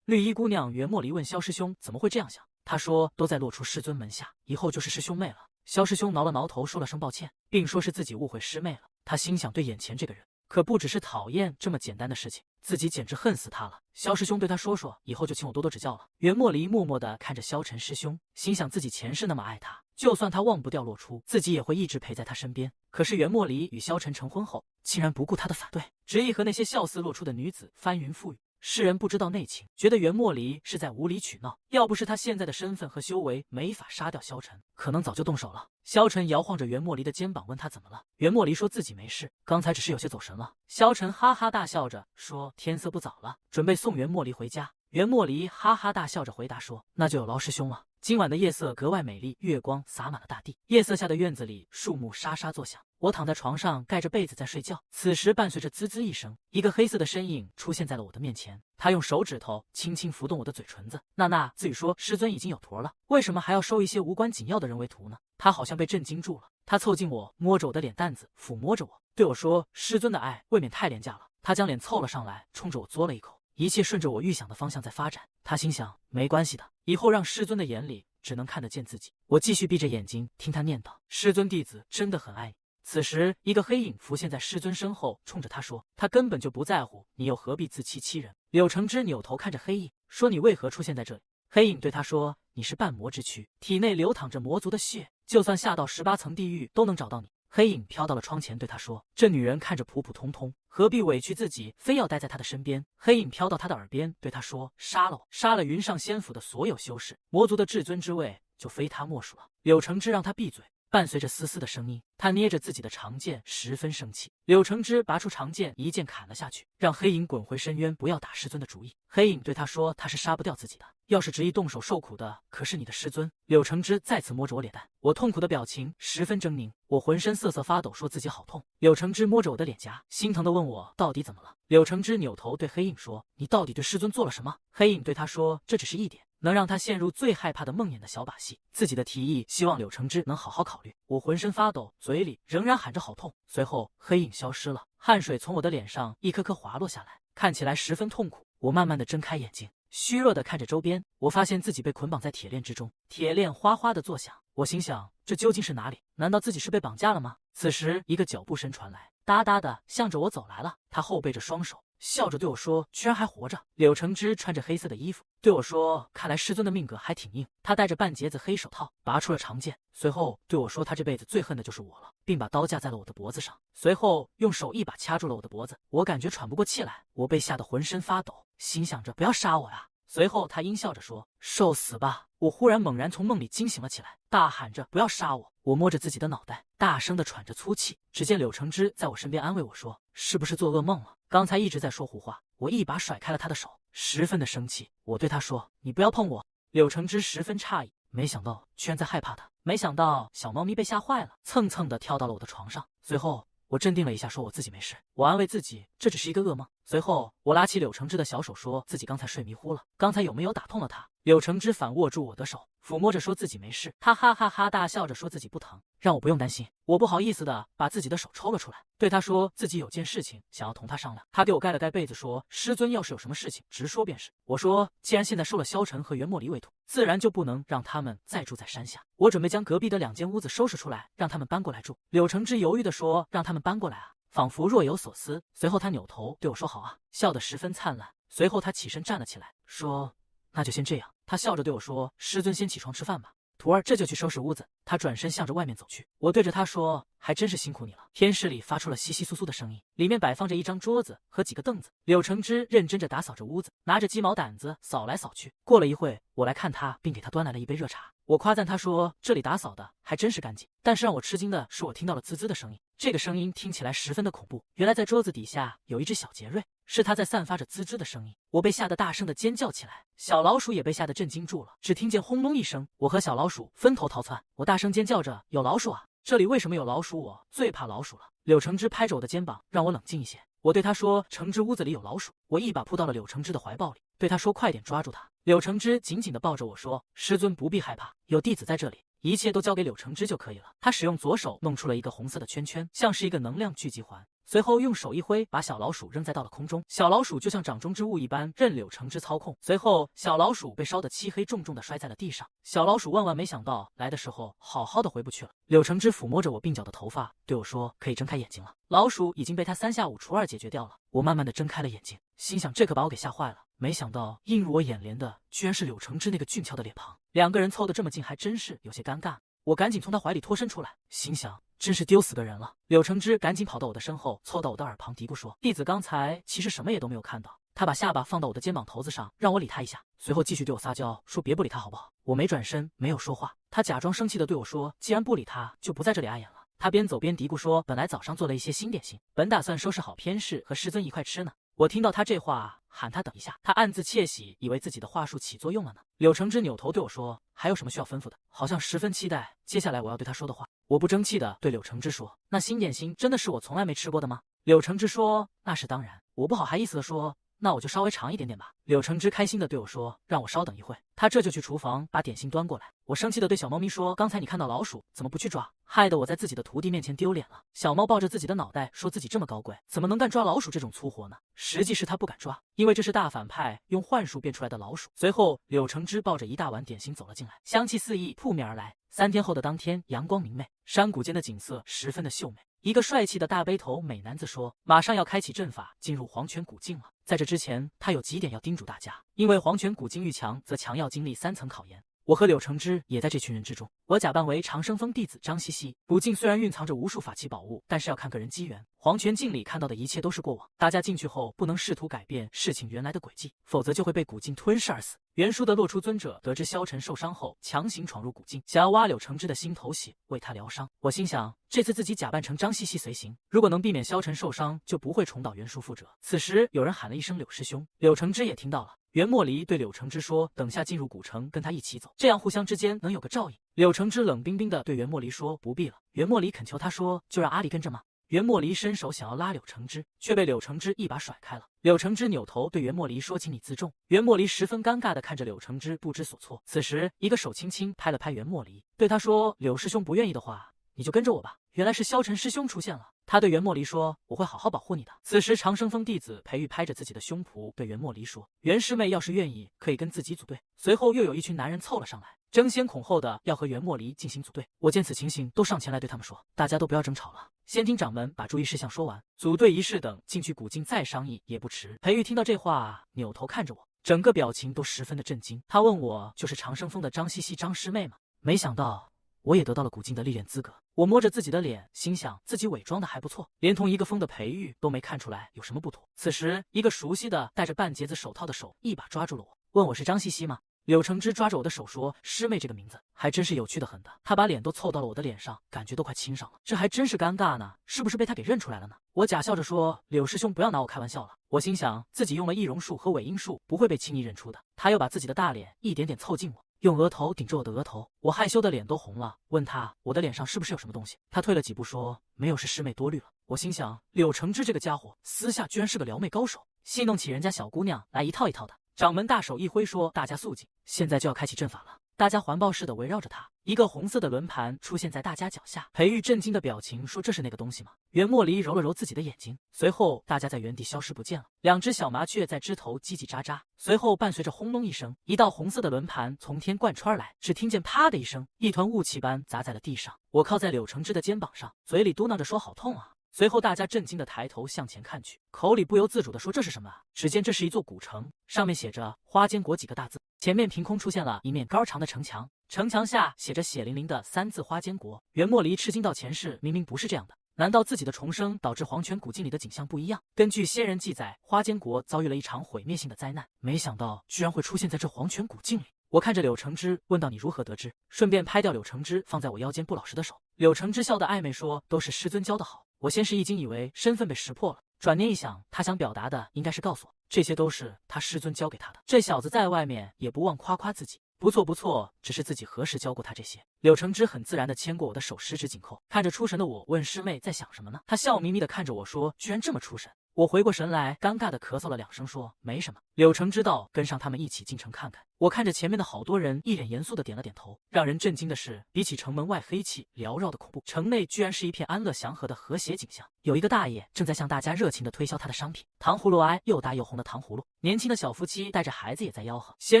绿衣姑娘袁莫离问萧师兄怎么会这样想，他说都在落出师尊门下，以后就是师兄妹了。萧师兄挠了挠头，说了声抱歉，并说是自己误会师妹了。他心想，对眼前这个人，可不只是讨厌这么简单的事情。自己简直恨死他了。萧师兄对他说：“说以后就请我多多指教了。”袁莫离默默地看着萧晨师兄，心想自己前世那么爱他，就算他忘不掉洛初，自己也会一直陪在他身边。可是袁莫离与萧晨成婚后，竟然不顾他的反对，执意和那些笑似洛初的女子翻云覆雨。世人不知道内情，觉得袁莫离是在无理取闹。要不是他现在的身份和修为没法杀掉萧晨，可能早就动手了。萧晨摇晃着袁莫离的肩膀，问他怎么了。袁莫离说自己没事，刚才只是有些走神了。萧晨哈哈大笑着说：“天色不早了，准备送袁莫离回家。”袁莫离哈哈大笑着回答说：“那就有劳师兄了。”今晚的夜色格外美丽，月光洒满了大地。夜色下的院子里，树木沙沙作响。我躺在床上，盖着被子在睡觉。此时，伴随着滋滋一声，一个黑色的身影出现在了我的面前。他用手指头轻轻拂动我的嘴唇子。娜娜自己说：“师尊已经有坨了，为什么还要收一些无关紧要的人为徒呢？”他好像被震惊住了。他凑近我，摸着我的脸蛋子，抚摸着我，对我说：“师尊的爱未免太廉价了。”他将脸凑了上来，冲着我嘬了一口。一切顺着我预想的方向在发展。他心想，没关系的，以后让师尊的眼里只能看得见自己。我继续闭着眼睛听他念叨，师尊弟子真的很爱你。此时，一个黑影浮现在师尊身后，冲着他说：“他根本就不在乎，你又何必自欺欺人？”柳承之扭头看着黑影，说：“你为何出现在这里？”黑影对他说：“你是半魔之躯，体内流淌着魔族的血，就算下到十八层地狱都能找到你。”黑影飘到了窗前，对他说：“这女人看着普普通通。”何必委屈自己，非要待在他的身边？黑影飘到他的耳边，对他说：“杀了我，杀了云上仙府的所有修士，魔族的至尊之位就非他莫属了。”柳承志让他闭嘴。伴随着嘶嘶的声音，他捏着自己的长剑，十分生气。柳承之拔出长剑，一剑砍了下去，让黑影滚回深渊，不要打师尊的主意。黑影对他说：“他是杀不掉自己的，要是执意动手，受苦的可是你的师尊。”柳承之再次摸着我脸蛋，我痛苦的表情十分狰狞，我浑身瑟瑟发抖，说自己好痛。柳承之摸着我的脸颊，心疼的问我到底怎么了。柳承之扭头对黑影说：“你到底对师尊做了什么？”黑影对他说：“这只是一点。”能让他陷入最害怕的梦魇的小把戏，自己的提议希望柳承志能好好考虑。我浑身发抖，嘴里仍然喊着好痛。随后黑影消失了，汗水从我的脸上一颗颗滑落下来，看起来十分痛苦。我慢慢的睁开眼睛，虚弱的看着周边，我发现自己被捆绑在铁链之中，铁链哗哗的作响。我心想，这究竟是哪里？难道自己是被绑架了吗？此时一个脚步声传来，哒哒的向着我走来了。他后背着双手。笑着对我说：“居然还活着。”柳承志穿着黑色的衣服对我说：“看来师尊的命格还挺硬。”他戴着半截子黑手套，拔出了长剑，随后对我说：“他这辈子最恨的就是我了。”并把刀架在了我的脖子上，随后用手一把掐住了我的脖子，我感觉喘不过气来，我被吓得浑身发抖，心想着不要杀我呀。随后他阴笑着说：“受死吧！”我忽然猛然从梦里惊醒了起来，大喊着：“不要杀我！”我摸着自己的脑袋，大声的喘着粗气。只见柳承之在我身边安慰我说：“是不是做噩梦了？刚才一直在说胡话。”我一把甩开了他的手，十分的生气。我对他说：“你不要碰我！”柳承之十分诧异，没想到居然在害怕他。没想到小猫咪被吓坏了，蹭蹭的跳到了我的床上。随后我镇定了一下，说：“我自己没事。”我安慰自己，这只是一个噩梦。随后我拉起柳承之的小手，说自己刚才睡迷糊了。刚才有没有打痛了他？柳承志反握住我的手，抚摸着说：“自己没事。”他哈哈哈大笑着说：“自己不疼，让我不用担心。”我不好意思的把自己的手抽了出来，对他说：“自己有件事情想要同他商量。”他给我盖了盖被子，说：“师尊要是有什么事情，直说便是。”我说：“既然现在收了萧晨和袁莫离为徒，自然就不能让他们再住在山下。我准备将隔壁的两间屋子收拾出来，让他们搬过来住。”柳承志犹豫的说：“让他们搬过来啊？”仿佛若有所思。随后他扭头对我说：“好啊！”笑得十分灿烂。随后他起身站了起来，说：“那就先这样。”他笑着对我说：“师尊，先起床吃饭吧，徒儿这就去收拾屋子。”他转身向着外面走去。我对着他说：“还真是辛苦你了。”天室里发出了窸窸窣窣的声音，里面摆放着一张桌子和几个凳子。柳承之认真着打扫着屋子，拿着鸡毛掸子扫来扫去。过了一会，我来看他，并给他端来了一杯热茶。我夸赞他说：“这里打扫的还真是干净。”但是让我吃惊的是，我听到了滋滋的声音，这个声音听起来十分的恐怖。原来在桌子底下有一只小杰瑞。是它在散发着滋滋的声音，我被吓得大声的尖叫起来，小老鼠也被吓得震惊住了。只听见轰隆一声，我和小老鼠分头逃窜。我大声尖叫着：“有老鼠啊！这里为什么有老鼠？”我最怕老鼠了。柳成之拍着我的肩膀，让我冷静一些。我对他说：“成之屋子里有老鼠。”我一把扑到了柳成之的怀抱里，对他说：“快点抓住他！”柳成之紧紧的抱着我说：“师尊不必害怕，有弟子在这里，一切都交给柳成之就可以了。”他使用左手弄出了一个红色的圈圈，像是一个能量聚集环。随后用手一挥，把小老鼠扔在到了空中，小老鼠就像掌中之物一般，任柳承枝操控。随后小老鼠被烧得漆黑，重重的摔在了地上。小老鼠万万没想到，来的时候好好的回不去了。柳承枝抚摸着我鬓角的头发，对我说：“可以睁开眼睛了，老鼠已经被他三下五除二解决掉了。”我慢慢的睁开了眼睛，心想这可把我给吓坏了。没想到映入我眼帘的居然是柳承枝那个俊俏的脸庞，两个人凑得这么近，还真是有些尴尬。我赶紧从他怀里脱身出来，心想真是丢死个人了。柳承之赶紧跑到我的身后，凑到我的耳旁嘀咕说：“弟子刚才其实什么也都没有看到。”他把下巴放到我的肩膀头子上，让我理他一下，随后继续对我撒娇说：“别不理他好不好？”我没转身，没有说话。他假装生气的对我说：“既然不理他，就不在这里碍眼了。”他边走边嘀咕说：“本来早上做了一些新点心，本打算收拾好偏室和师尊一块吃呢。”我听到他这话。喊他等一下，他暗自窃喜，以为自己的话术起作用了呢。柳承志扭头对我说：“还有什么需要吩咐的？”好像十分期待接下来我要对他说的话。我不争气的对柳承志说：“那新点心真的是我从来没吃过的吗？”柳承志说：“那是当然。”我不好，还意思的说。那我就稍微长一点点吧。柳成之开心的对我说：“让我稍等一会他这就去厨房把点心端过来。”我生气的对小猫咪说：“刚才你看到老鼠，怎么不去抓？害得我在自己的徒弟面前丢脸了。”小猫抱着自己的脑袋，说自己这么高贵，怎么能干抓老鼠这种粗活呢？实际是他不敢抓，因为这是大反派用幻术变出来的老鼠。随后，柳成之抱着一大碗点心走了进来，香气四溢，扑面而来。三天后的当天，阳光明媚，山谷间的景色十分的秀美。一个帅气的大背头美男子说：“马上要开启阵法，进入黄泉古境了。在这之前，他有几点要叮嘱大家，因为黄泉古境遇强则强，要经历三层考验。”我和柳承之也在这群人之中。我假扮为长生峰弟子张西西，古镜虽然蕴藏着无数法器宝物，但是要看个人机缘。黄泉镜里看到的一切都是过往，大家进去后不能试图改变事情原来的轨迹，否则就会被古镜吞噬而死。袁叔的洛初尊者得知萧晨受伤后，强行闯入古镜，想要挖柳承之的心头血为他疗伤。我心想，这次自己假扮成张西西随行，如果能避免萧晨受伤，就不会重蹈袁叔覆辙。此时有人喊了一声“柳师兄”，柳承之也听到了。袁莫离对柳承之说：“等下进入古城，跟他一起走，这样互相之间能有个照应。”柳承之冷冰冰的对袁莫离说：“不必了。”袁莫离恳求他说：“就让阿离跟着吗？”袁莫离伸手想要拉柳承之，却被柳承之一把甩开了。柳承之扭头对袁莫离说：“请你自重。”袁莫离十分尴尬的看着柳承之，不知所措。此时，一个手轻轻拍了拍袁莫离，对他说：“柳师兄不愿意的话，你就跟着我吧。”原来是萧晨师兄出现了。他对袁莫离说：“我会好好保护你的。”此时，长生峰弟子裴玉拍着自己的胸脯对袁莫离说：“袁师妹，要是愿意，可以跟自己组队。”随后，又有一群男人凑了上来，争先恐后的要和袁莫离进行组队。我见此情形，都上前来对他们说：“大家都不要争吵了，先听掌门把注意事项说完，组队仪式等进去古境再商议也不迟。”裴玉听到这话，扭头看着我，整个表情都十分的震惊。他问我：“就是长生峰的张西西，张师妹吗？”没想到。我也得到了古镜的历练资格。我摸着自己的脸，心想自己伪装的还不错，连同一个风的培育都没看出来有什么不妥。此时，一个熟悉的戴着半截子手套的手一把抓住了我，问我是张西西吗？柳承之抓着我的手说：“师妹这个名字还真是有趣的很的。”他把脸都凑到了我的脸上，感觉都快亲上了，这还真是尴尬呢，是不是被他给认出来了呢？我假笑着说：“柳师兄不要拿我开玩笑了。”我心想自己用了易容术和伪音术，不会被轻易认出的。他又把自己的大脸一点点凑近我。用额头顶着我的额头，我害羞的脸都红了，问他我的脸上是不是有什么东西？他退了几步说没有，是师妹多虑了。我心想，柳承志这个家伙私下居然是个撩妹高手，戏弄起人家小姑娘来一套一套的。掌门大手一挥说，大家肃静，现在就要开启阵法了。大家环抱似的围绕着他，一个红色的轮盘出现在大家脚下。裴玉震惊的表情说：“这是那个东西吗？”袁莫离揉了揉自己的眼睛，随后大家在原地消失不见了。两只小麻雀在枝头叽叽喳喳，随后伴随着轰隆一声，一道红色的轮盘从天贯穿而来，只听见啪的一声，一团雾气般砸在了地上。我靠在柳承枝的肩膀上，嘴里嘟囔着说：“好痛啊！”随后大家震惊的抬头向前看去，口里不由自主的说：“这是什么？”只见这是一座古城，上面写着“花间国”几个大字。前面凭空出现了一面高长的城墙，城墙下写着血淋淋的三字“花间国”。袁莫离吃惊道：“前世明明不是这样的，难道自己的重生导致黄泉古境里的景象不一样？”根据仙人记载，花间国遭遇了一场毁灭性的灾难，没想到居然会出现在这黄泉古境里。我看着柳承之问到：“你如何得知？”顺便拍掉柳承之放在我腰间不老实的手。柳承之笑的暧昧说：“都是师尊教的好。”我先是一惊，以为身份被识破了，转念一想，他想表达的应该是告诉我。这些都是他师尊教给他的。这小子在外面也不忘夸夸自己，不错不错。只是自己何时教过他这些？柳承之很自然地牵过我的手，十指紧扣，看着出神的我，问师妹在想什么呢？他笑眯眯地看着我说：“居然这么出神。”我回过神来，尴尬地咳嗽了两声，说：“没什么。”柳城知道跟上他们一起进城看看，我看着前面的好多人，一脸严肃的点了点头。让人震惊的是，比起城门外黑气缭绕的恐怖，城内居然是一片安乐祥和的和谐景象。有一个大爷正在向大家热情的推销他的商品糖葫芦，哎，又大又红的糖葫芦。年轻的小夫妻带着孩子也在吆喝鲜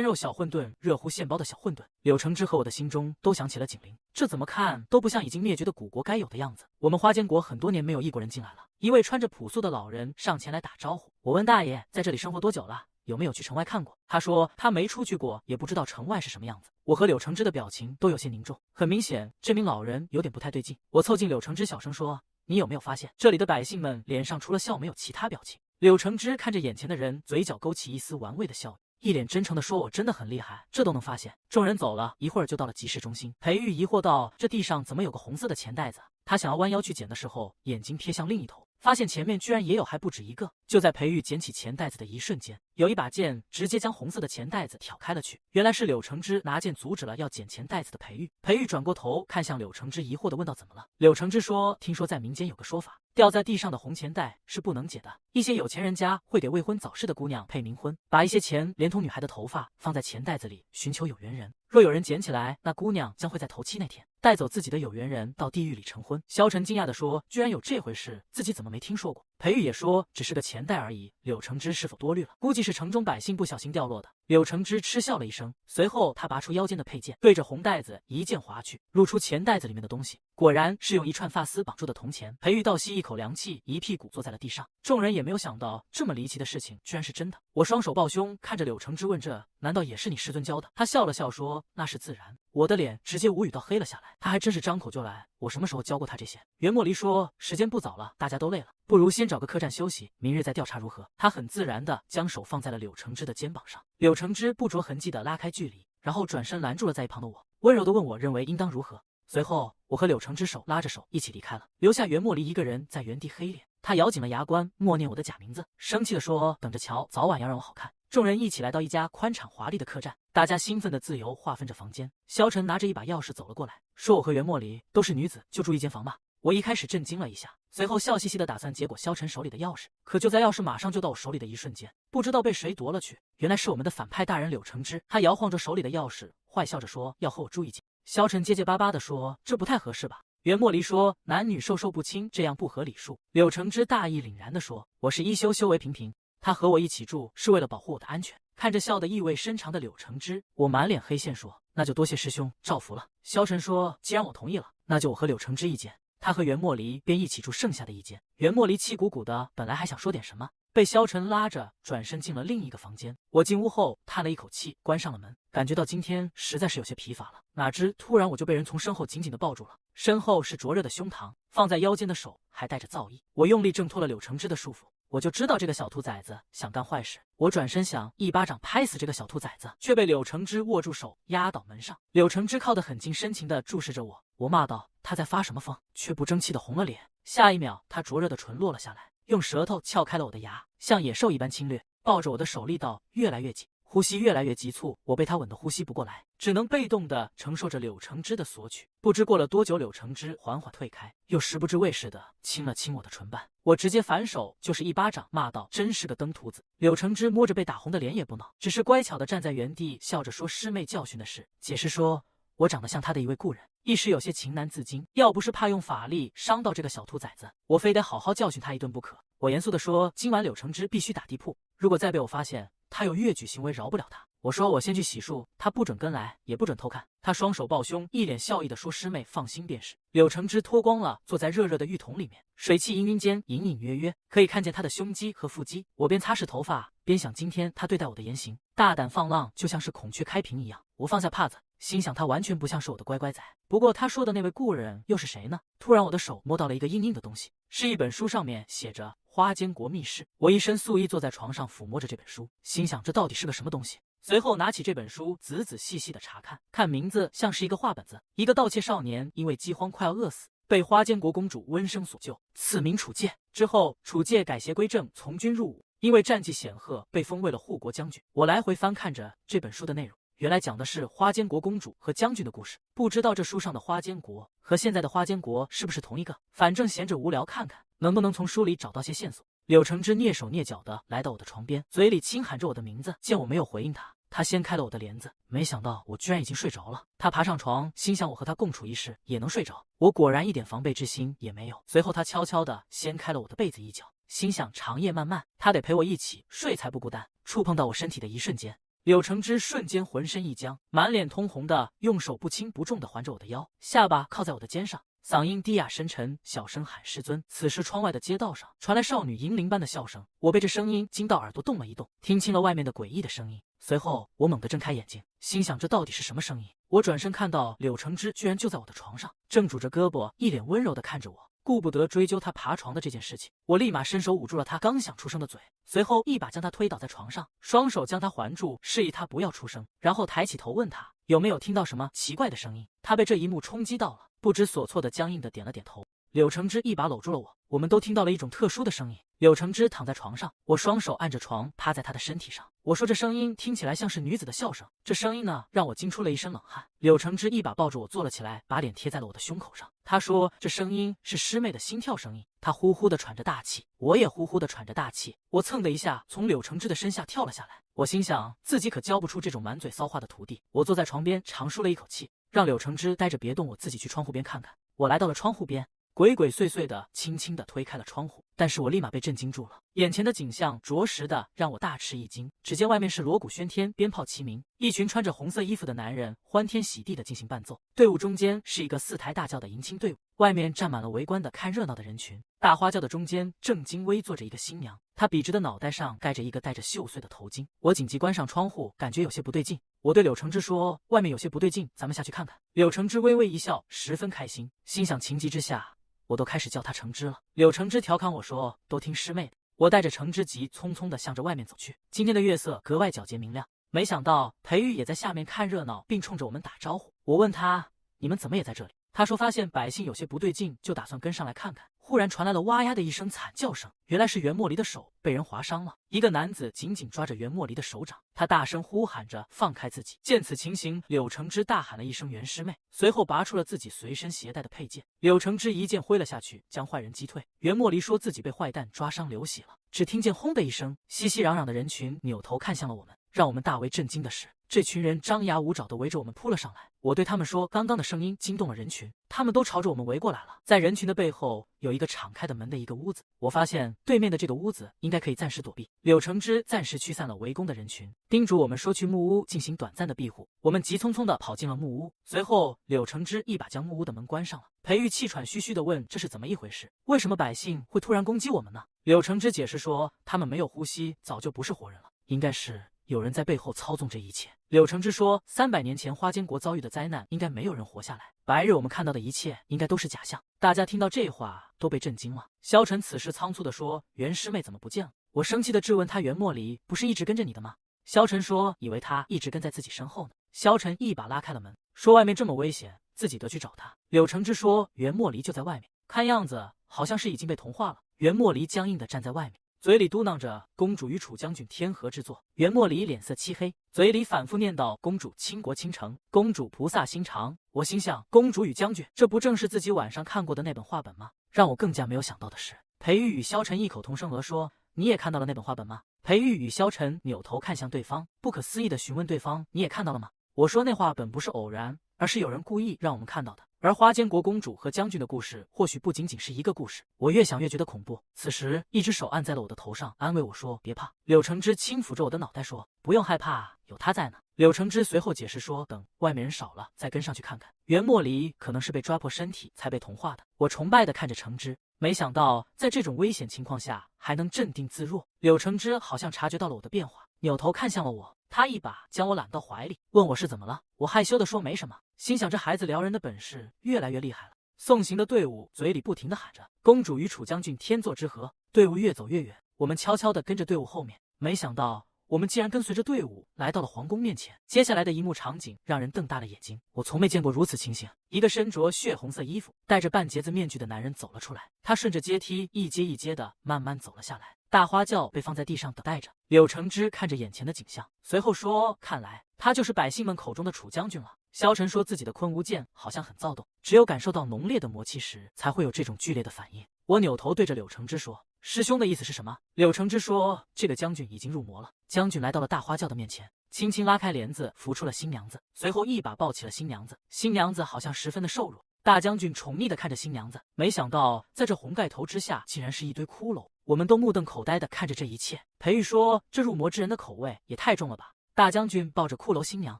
肉小馄饨、热乎现包的小混沌。柳承志和我的心中都想起了警铃，这怎么看都不像已经灭绝的古国该有的样子。我们花间国很多年没有异国人进来了。一位穿着朴素的老人上前来打招呼。我问大爷，在这里生活多久了？有没有去城外看过？他说他没出去过，也不知道城外是什么样子。我和柳承之的表情都有些凝重，很明显这名老人有点不太对劲。我凑近柳承之，小声说：“你有没有发现这里的百姓们脸上除了笑没有其他表情？”柳承之看着眼前的人，嘴角勾起一丝玩味的笑，一脸真诚地说：“我真的很厉害，这都能发现。”众人走了一会儿，就到了集市中心。裴玉疑惑道：“这地上怎么有个红色的钱袋子？”他想要弯腰去捡的时候，眼睛瞥向另一头。发现前面居然也有，还不止一个。就在裴玉捡起钱袋子的一瞬间，有一把剑直接将红色的钱袋子挑开了去。原来是柳承之拿剑阻止了要捡钱袋子的裴玉。裴玉转过头看向柳承之，疑惑的问道：“怎么了？”柳承之说：“听说在民间有个说法，掉在地上的红钱袋是不能解的。一些有钱人家会给未婚早逝的姑娘配冥婚，把一些钱连同女孩的头发放在钱袋子里，寻求有缘人。”若有人捡起来，那姑娘将会在头七那天带走自己的有缘人到地狱里成婚。萧晨惊讶的说：“居然有这回事，自己怎么没听说过？”裴玉也说只是个钱袋而已，柳承之是否多虑了？估计是城中百姓不小心掉落的。柳承之嗤笑了一声，随后他拔出腰间的佩剑，对着红袋子一剑划去，露出钱袋子里面的东西，果然是用一串发丝绑住的铜钱。裴玉倒吸一口凉气，一屁股坐在了地上。众人也没有想到这么离奇的事情居然是真的。我双手抱胸，看着柳承之问：“这难道也是你师尊教的？”他笑了笑说：“那是自然。”我的脸直接无语到黑了下来，他还真是张口就来，我什么时候教过他这些？袁莫离说时间不早了，大家都累了，不如先找个客栈休息，明日再调查如何？他很自然的将手放在了柳承之的肩膀上，柳承之不着痕迹的拉开距离，然后转身拦住了在一旁的我，温柔的问我认为应当如何？随后我和柳承之手拉着手一起离开了，留下袁莫离一个人在原地黑脸，他咬紧了牙关，默念我的假名字，生气的说等着瞧，早晚要让我好看。众人一起来到一家宽敞华丽的客栈，大家兴奋的自由划分着房间。萧晨拿着一把钥匙走了过来，说：“我和袁莫离都是女子，就住一间房吧。”我一开始震惊了一下，随后笑嘻嘻的打算接过萧晨手里的钥匙，可就在钥匙马上就到我手里的一瞬间，不知道被谁夺了去。原来是我们的反派大人柳承之，他摇晃着手里的钥匙，坏笑着说：“要和我住一间。”萧晨结结巴巴的说：“这不太合适吧？”袁莫离说：“男女授受不亲，这样不合礼数。”柳承之大义凛然的说：“我是一修，修为平平。”他和我一起住，是为了保护我的安全。看着笑得意味深长的柳承之，我满脸黑线说：“那就多谢师兄照拂了。”萧晨说：“既然我同意了，那就我和柳承之一间，他和袁莫离便一起住剩下的一间。”袁莫离气鼓鼓的，本来还想说点什么，被萧晨拉着转身进了另一个房间。我进屋后叹了一口气，关上了门，感觉到今天实在是有些疲乏了。哪知突然我就被人从身后紧紧地抱住了，身后是灼热的胸膛，放在腰间的手还带着燥意。我用力挣脱了柳承之的束缚。我就知道这个小兔崽子想干坏事，我转身想一巴掌拍死这个小兔崽子，却被柳承之握住手压倒门上。柳承之靠得很近，深情的注视着我。我骂道：“他在发什么疯？”却不争气的红了脸。下一秒，他灼热的唇落了下来，用舌头撬开了我的牙，像野兽一般侵略，抱着我的手力道越来越紧。呼吸越来越急促，我被他吻得呼吸不过来，只能被动的承受着柳承之的索取。不知过了多久，柳承之缓缓退开，又时不知为似的亲了亲我的唇瓣。我直接反手就是一巴掌，骂道：“真是个登徒子！”柳承之摸着被打红的脸也不恼，只是乖巧的站在原地，笑着说：“师妹教训的是。”解释说：“我长得像他的一位故人。”一时有些情难自禁，要不是怕用法力伤到这个小兔崽子，我非得好好教训他一顿不可。我严肃的说：“今晚柳承之必须打地铺，如果再被我发现。”他有越矩行为，饶不了他。我说我先去洗漱，他不准跟来，也不准偷看。他双手抱胸，一脸笑意地说：“师妹放心便是。”柳承之脱光了，坐在热热的浴桶里面，水汽氤氲间，隐隐约约可以看见他的胸肌和腹肌。我边擦拭头发，边想今天他对待我的言行，大胆放浪，就像是孔雀开屏一样。我放下帕子。心想他完全不像是我的乖乖仔。不过他说的那位故人又是谁呢？突然，我的手摸到了一个硬硬的东西，是一本书，上面写着《花间国秘室。我一身素衣坐在床上，抚摸着这本书，心想这到底是个什么东西？随后拿起这本书，仔仔细细的查看，看名字像是一个画本子。一个盗窃少年因为饥荒快要饿死，被花间国公主温生所救，赐名楚介。之后，楚介改邪归正，从军入伍，因为战绩显赫，被封为了护国将军。我来回翻看着这本书的内容。原来讲的是花间国公主和将军的故事，不知道这书上的花间国和现在的花间国是不是同一个？反正闲着无聊，看看能不能从书里找到些线索。柳承志蹑手蹑脚地来到我的床边，嘴里轻喊着我的名字。见我没有回应他，他掀开了我的帘子，没想到我居然已经睡着了。他爬上床，心想我和他共处一室也能睡着。我果然一点防备之心也没有。随后他悄悄地掀开了我的被子一角，心想长夜漫漫，他得陪我一起睡才不孤单。触碰到我身体的一瞬间。柳承之瞬间浑身一僵，满脸通红的用手不轻不重的环着我的腰，下巴靠在我的肩上，嗓音低哑深沉，小声喊师尊。此时窗外的街道上传来少女银铃般的笑声，我被这声音惊到，耳朵动了一动，听清了外面的诡异的声音。随后我猛地睁开眼睛，心想这到底是什么声音？我转身看到柳承之居然就在我的床上，正拄着胳膊，一脸温柔的看着我。顾不得追究他爬床的这件事情，我立马伸手捂住了他刚想出声的嘴，随后一把将他推倒在床上，双手将他环住，示意他不要出声，然后抬起头问他有没有听到什么奇怪的声音。他被这一幕冲击到了，不知所措的僵硬的点了点头。柳承枝一把搂住了我，我们都听到了一种特殊的声音。柳承枝躺在床上，我双手按着床，趴在他的身体上。我说这声音听起来像是女子的笑声，这声音呢让我惊出了一身冷汗。柳承枝一把抱住我坐了起来，把脸贴在了我的胸口上。他说这声音是师妹的心跳声音，他呼呼地喘着大气，我也呼呼地喘着大气。我蹭的一下从柳承枝的身下跳了下来，我心想自己可教不出这种满嘴骚话的徒弟。我坐在床边长舒了一口气，让柳承枝待着别动，我自己去窗户边看看。我来到了窗户边。鬼鬼祟祟的，轻轻的推开了窗户，但是我立马被震惊住了。眼前的景象着实的让我大吃一惊。只见外面是锣鼓喧天，鞭炮齐鸣，一群穿着红色衣服的男人欢天喜地的进行伴奏。队伍中间是一个四抬大轿的迎亲队伍，外面站满了围观的看热闹的人群。大花轿的中间正襟危坐着一个新娘，她笔直的脑袋上盖着一个带着绣穗的头巾。我紧急关上窗户，感觉有些不对劲。我对柳承志说：“外面有些不对劲，咱们下去看看。”柳承志微微一笑，十分开心，心想情急之下。我都开始叫他橙汁了。柳橙汁调侃我说：“都听师妹。”的。”我带着橙汁急匆匆地向着外面走去。今天的月色格外皎洁明亮。没想到裴玉也在下面看热闹，并冲着我们打招呼。我问他：“你们怎么也在这里？”他说：“发现百姓有些不对劲，就打算跟上来看看。”忽然传来了哇呀的一声惨叫声，原来是袁莫离的手被人划伤了。一个男子紧紧抓着袁莫离的手掌，他大声呼喊着放开自己。见此情形，柳承之大喊了一声袁师妹，随后拔出了自己随身携带的佩剑。柳承之一剑挥了下去，将坏人击退。袁莫离说自己被坏蛋抓伤流血了，只听见轰的一声，熙熙攘攘的人群扭头看向了我们。让我们大为震惊的是，这群人张牙舞爪地围着我们扑了上来。我对他们说：“刚刚的声音惊动了人群，他们都朝着我们围过来了。”在人群的背后有一个敞开的门的一个屋子，我发现对面的这个屋子应该可以暂时躲避。柳承之暂时驱散了围攻的人群，叮嘱我们说去木屋进行短暂的庇护。我们急匆匆地跑进了木屋，随后柳承之一把将木屋的门关上了。裴玉气喘吁吁地问：“这是怎么一回事？为什么百姓会突然攻击我们呢？”柳承之解释说：“他们没有呼吸，早就不是活人了，应该是……”有人在背后操纵这一切。柳承之说：“三百年前花间国遭遇的灾难，应该没有人活下来。白日我们看到的一切，应该都是假象。”大家听到这话都被震惊了。萧晨此时仓促地说：“袁师妹怎么不见了？”我生气地质问他：“袁莫离不是一直跟着你的吗？”萧晨说：“以为他一直跟在自己身后呢。”萧晨一把拉开了门，说：“外面这么危险，自己得去找他。”柳承之说：“袁莫离就在外面，看样子好像是已经被同化了。”袁莫离僵硬的站在外面。嘴里嘟囔着“公主与楚将军天河之作”，袁莫离脸色漆黑，嘴里反复念叨“公主倾国倾城，公主菩萨心肠”。我心想，公主与将军，这不正是自己晚上看过的那本画本吗？让我更加没有想到的是，裴玉与萧晨异口同声额说：“你也看到了那本画本吗？”裴玉与萧晨扭头看向对方，不可思议的询问对方：“你也看到了吗？”我说：“那画本不是偶然，而是有人故意让我们看到的。”而花间国公主和将军的故事，或许不仅仅是一个故事。我越想越觉得恐怖。此时，一只手按在了我的头上，安慰我说：“别怕。”柳承之轻抚着我的脑袋说：“不用害怕，有他在呢。”柳承之随后解释说：“等外面人少了，再跟上去看看。”袁莫离可能是被抓破身体才被同化的。我崇拜的看着承之，没想到在这种危险情况下还能镇定自若。柳承之好像察觉到了我的变化，扭头看向了我。他一把将我揽到怀里，问我是怎么了。我害羞的说没什么，心想这孩子撩人的本事越来越厉害了。送行的队伍嘴里不停的喊着公主与楚将军天作之合，队伍越走越远，我们悄悄的跟着队伍后面，没想到我们竟然跟随着队伍来到了皇宫面前。接下来的一幕场景让人瞪大了眼睛，我从没见过如此情形。一个身着血红色衣服，戴着半截子面具的男人走了出来，他顺着阶梯一阶一阶的慢慢走了下来。大花轿被放在地上等待着。柳承之看着眼前的景象，随后说：“看来他就是百姓们口中的楚将军了。”萧晨说：“自己的昆吾剑好像很躁动，只有感受到浓烈的魔气时，才会有这种剧烈的反应。”我扭头对着柳承之说：“师兄的意思是什么？”柳承之说：“这个将军已经入魔了。将军来到了大花轿的面前，轻轻拉开帘子，扶出了新娘子，随后一把抱起了新娘子。新娘子好像十分的瘦弱。”大将军宠溺的看着新娘子，没想到在这红盖头之下，竟然是一堆骷髅。我们都目瞪口呆的看着这一切。裴玉说：“这入魔之人的口味也太重了吧。”大将军抱着骷髅新娘，